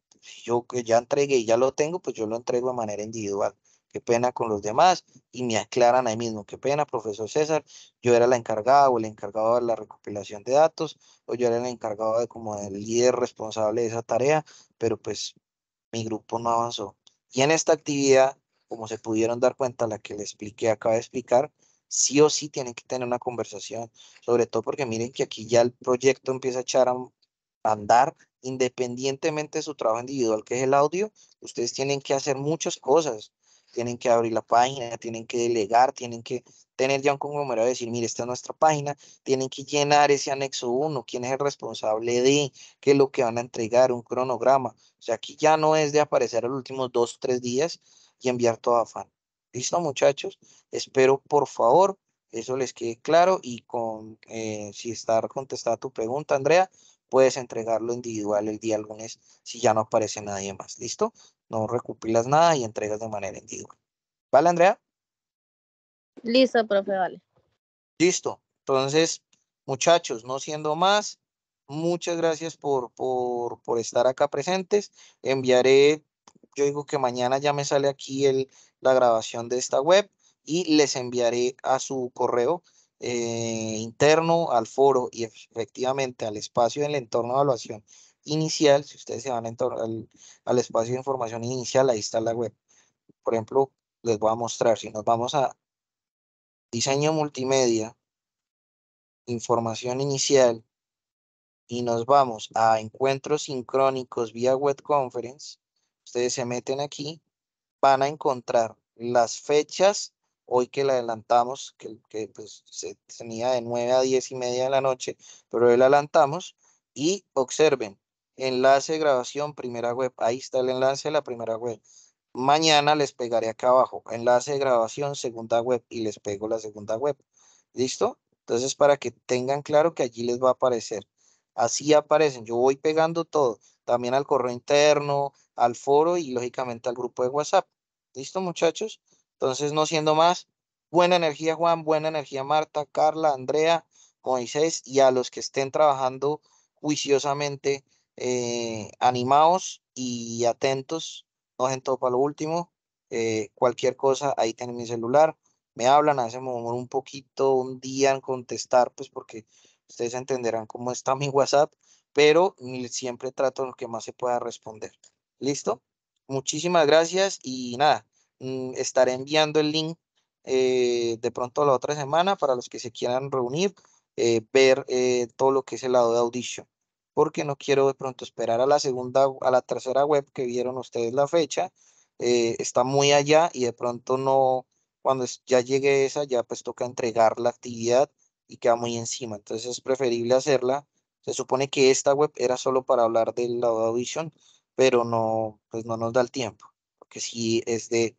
yo que ya entregué y ya lo tengo, pues yo lo entrego de manera individual qué pena con los demás, y me aclaran ahí mismo, qué pena, profesor César, yo era la encargada o el encargado de la recopilación de datos, o yo era el encargado de como el líder responsable de esa tarea, pero pues mi grupo no avanzó. Y en esta actividad, como se pudieron dar cuenta, la que les expliqué, acaba de explicar, sí o sí tienen que tener una conversación, sobre todo porque miren que aquí ya el proyecto empieza a echar a, andar independientemente de su trabajo individual, que es el audio, ustedes tienen que hacer muchas cosas tienen que abrir la página, tienen que delegar, tienen que tener ya un conglomerado y decir, mire, esta es nuestra página, tienen que llenar ese anexo 1, quién es el responsable de qué es lo que van a entregar, un cronograma. O sea, aquí ya no es de aparecer los últimos dos, tres días y enviar todo afán. ¿Listo, muchachos? Espero, por favor, eso les quede claro y con eh, si está contestada tu pregunta, Andrea, puedes entregarlo individual el día lunes si ya no aparece nadie más. ¿Listo? no recopilas nada y entregas de manera individual. ¿Vale, Andrea? Listo, profe, vale. Listo. Entonces, muchachos, no siendo más, muchas gracias por, por, por estar acá presentes. Enviaré, yo digo que mañana ya me sale aquí el, la grabación de esta web y les enviaré a su correo eh, interno, al foro y efectivamente al espacio del entorno de evaluación inicial, si ustedes se van al, al espacio de información inicial, ahí está la web. Por ejemplo, les voy a mostrar, si nos vamos a diseño multimedia, información inicial, y nos vamos a encuentros sincrónicos vía web conference, ustedes se meten aquí, van a encontrar las fechas, hoy que la adelantamos, que, pues, se tenía de 9 a 10 y media de la noche, pero hoy la adelantamos, y observen, enlace grabación, primera web. Ahí está el enlace de la primera web. Mañana les pegaré acá abajo, enlace de grabación, segunda web, y les pego la segunda web. ¿Listo? Entonces, para que tengan claro que allí les va a aparecer. Así aparecen. Yo voy pegando todo, también al correo interno, al foro y lógicamente al grupo de WhatsApp. ¿Listo, muchachos? Entonces, no siendo más, buena energía, Juan, buena energía, Marta, Carla, Andrea, Moisés y a los que estén trabajando juiciosamente eh, animados y atentos, no en todo para lo último. Eh, cualquier cosa, ahí tienen mi celular. Me hablan, hace un poquito, un día en contestar, pues porque ustedes entenderán cómo está mi WhatsApp, pero siempre trato lo que más se pueda responder. ¿Listo? Muchísimas gracias y nada, mm, estaré enviando el link eh, de pronto la otra semana para los que se quieran reunir, ver todo lo que es el lado de audición porque no quiero de pronto esperar a la segunda, a la tercera web que vieron ustedes la fecha, eh, está muy allá y de pronto no, cuando ya llegue esa, ya pues toca entregar la actividad y queda muy encima, entonces es preferible hacerla. Se supone que esta web era solo para hablar del lado de Vision, pero no, pues no nos da el tiempo, porque si es de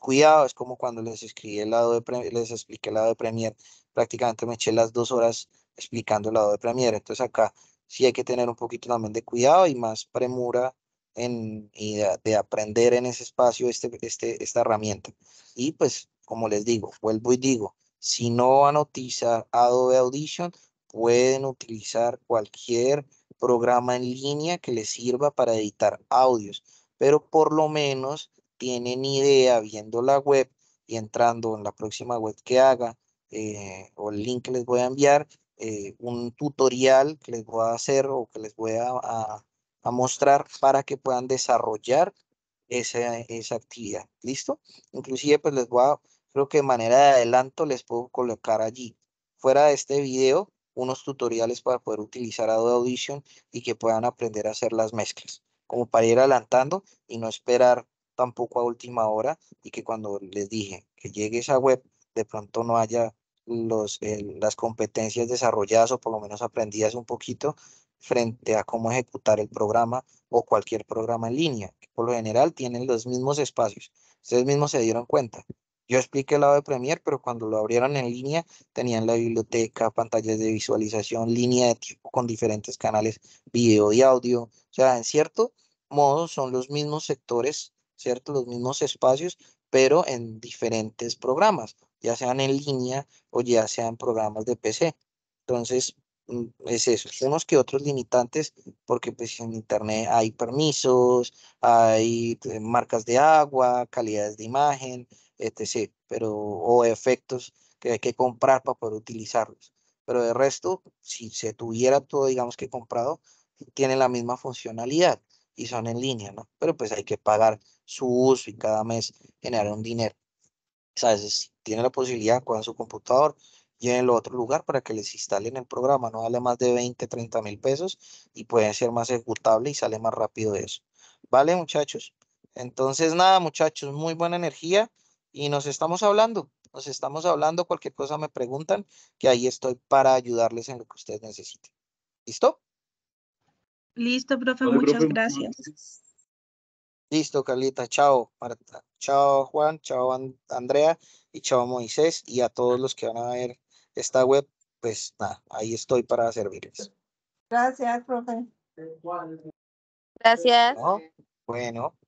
cuidado, es como cuando les escribí el lado de les expliqué el lado de Premiere, prácticamente me eché las dos horas explicando el lado de Premiere, entonces acá si hay que tener un poquito también de cuidado y más premura en, y de, aprender en ese espacio este, este, esta herramienta. Y pues, como les digo, vuelvo y digo, si no van a Adobe Audition, pueden utilizar cualquier programa en línea que les sirva para editar audios, pero por lo menos tienen idea viendo la web y entrando en la próxima web que haga eh, o el link que les voy a enviar, eh, un tutorial que les voy a hacer o que les voy a, a, mostrar para que puedan desarrollar esa, esa, actividad. ¿Listo? Inclusive pues les voy a, creo que de manera de adelanto les puedo colocar allí, fuera de este video, unos tutoriales para poder utilizar Adobe Audition y que puedan aprender a hacer las mezclas, como para ir adelantando y no esperar tampoco a última hora y que cuando les dije que llegue esa web, de pronto no haya los, eh, las competencias desarrolladas o por lo menos aprendidas un poquito frente a cómo ejecutar el programa o cualquier programa en línea, que por lo general tienen los mismos espacios. Ustedes mismos se dieron cuenta. Yo expliqué el lado de Premiere, pero cuando lo abrieron en línea, tenían la biblioteca, pantallas de visualización, línea de tiempo con diferentes canales, video y audio. O sea, en cierto modo son los mismos sectores, ¿cierto? Los mismos espacios, pero en diferentes programas ya sean en línea o ya sean programas de PC. Entonces, mm, es eso, tenemos que otros limitantes, porque pues en Internet hay permisos, hay eh, marcas de agua, calidades de imagen, etc., pero, o efectos que hay que comprar para poder utilizarlos. Pero de resto, si se tuviera todo, digamos que comprado, tiene la misma funcionalidad y son en línea, ¿no? Pero pues hay que pagar su uso y cada mes generar un dinero. ¿Sabes tiene la posibilidad, con su computador, llévenlo a otro lugar para que les instalen el programa. No vale más de 20, 30 mil pesos y puede ser más ejecutable y sale más rápido eso. ¿Vale, muchachos? Entonces, nada, muchachos, muy buena energía y nos estamos hablando. Nos estamos hablando, cualquier cosa me preguntan, que ahí estoy para ayudarles en lo que ustedes necesiten. ¿Listo? Listo, profe, muchas gracias. Listo, Carlita. Chao, Marta. Chao, Juan. Chao, Andrea. Y chao, Moisés. Y a todos los que van a ver esta web, pues nada, ahí estoy para servirles. Gracias, profe. Gracias. Bueno.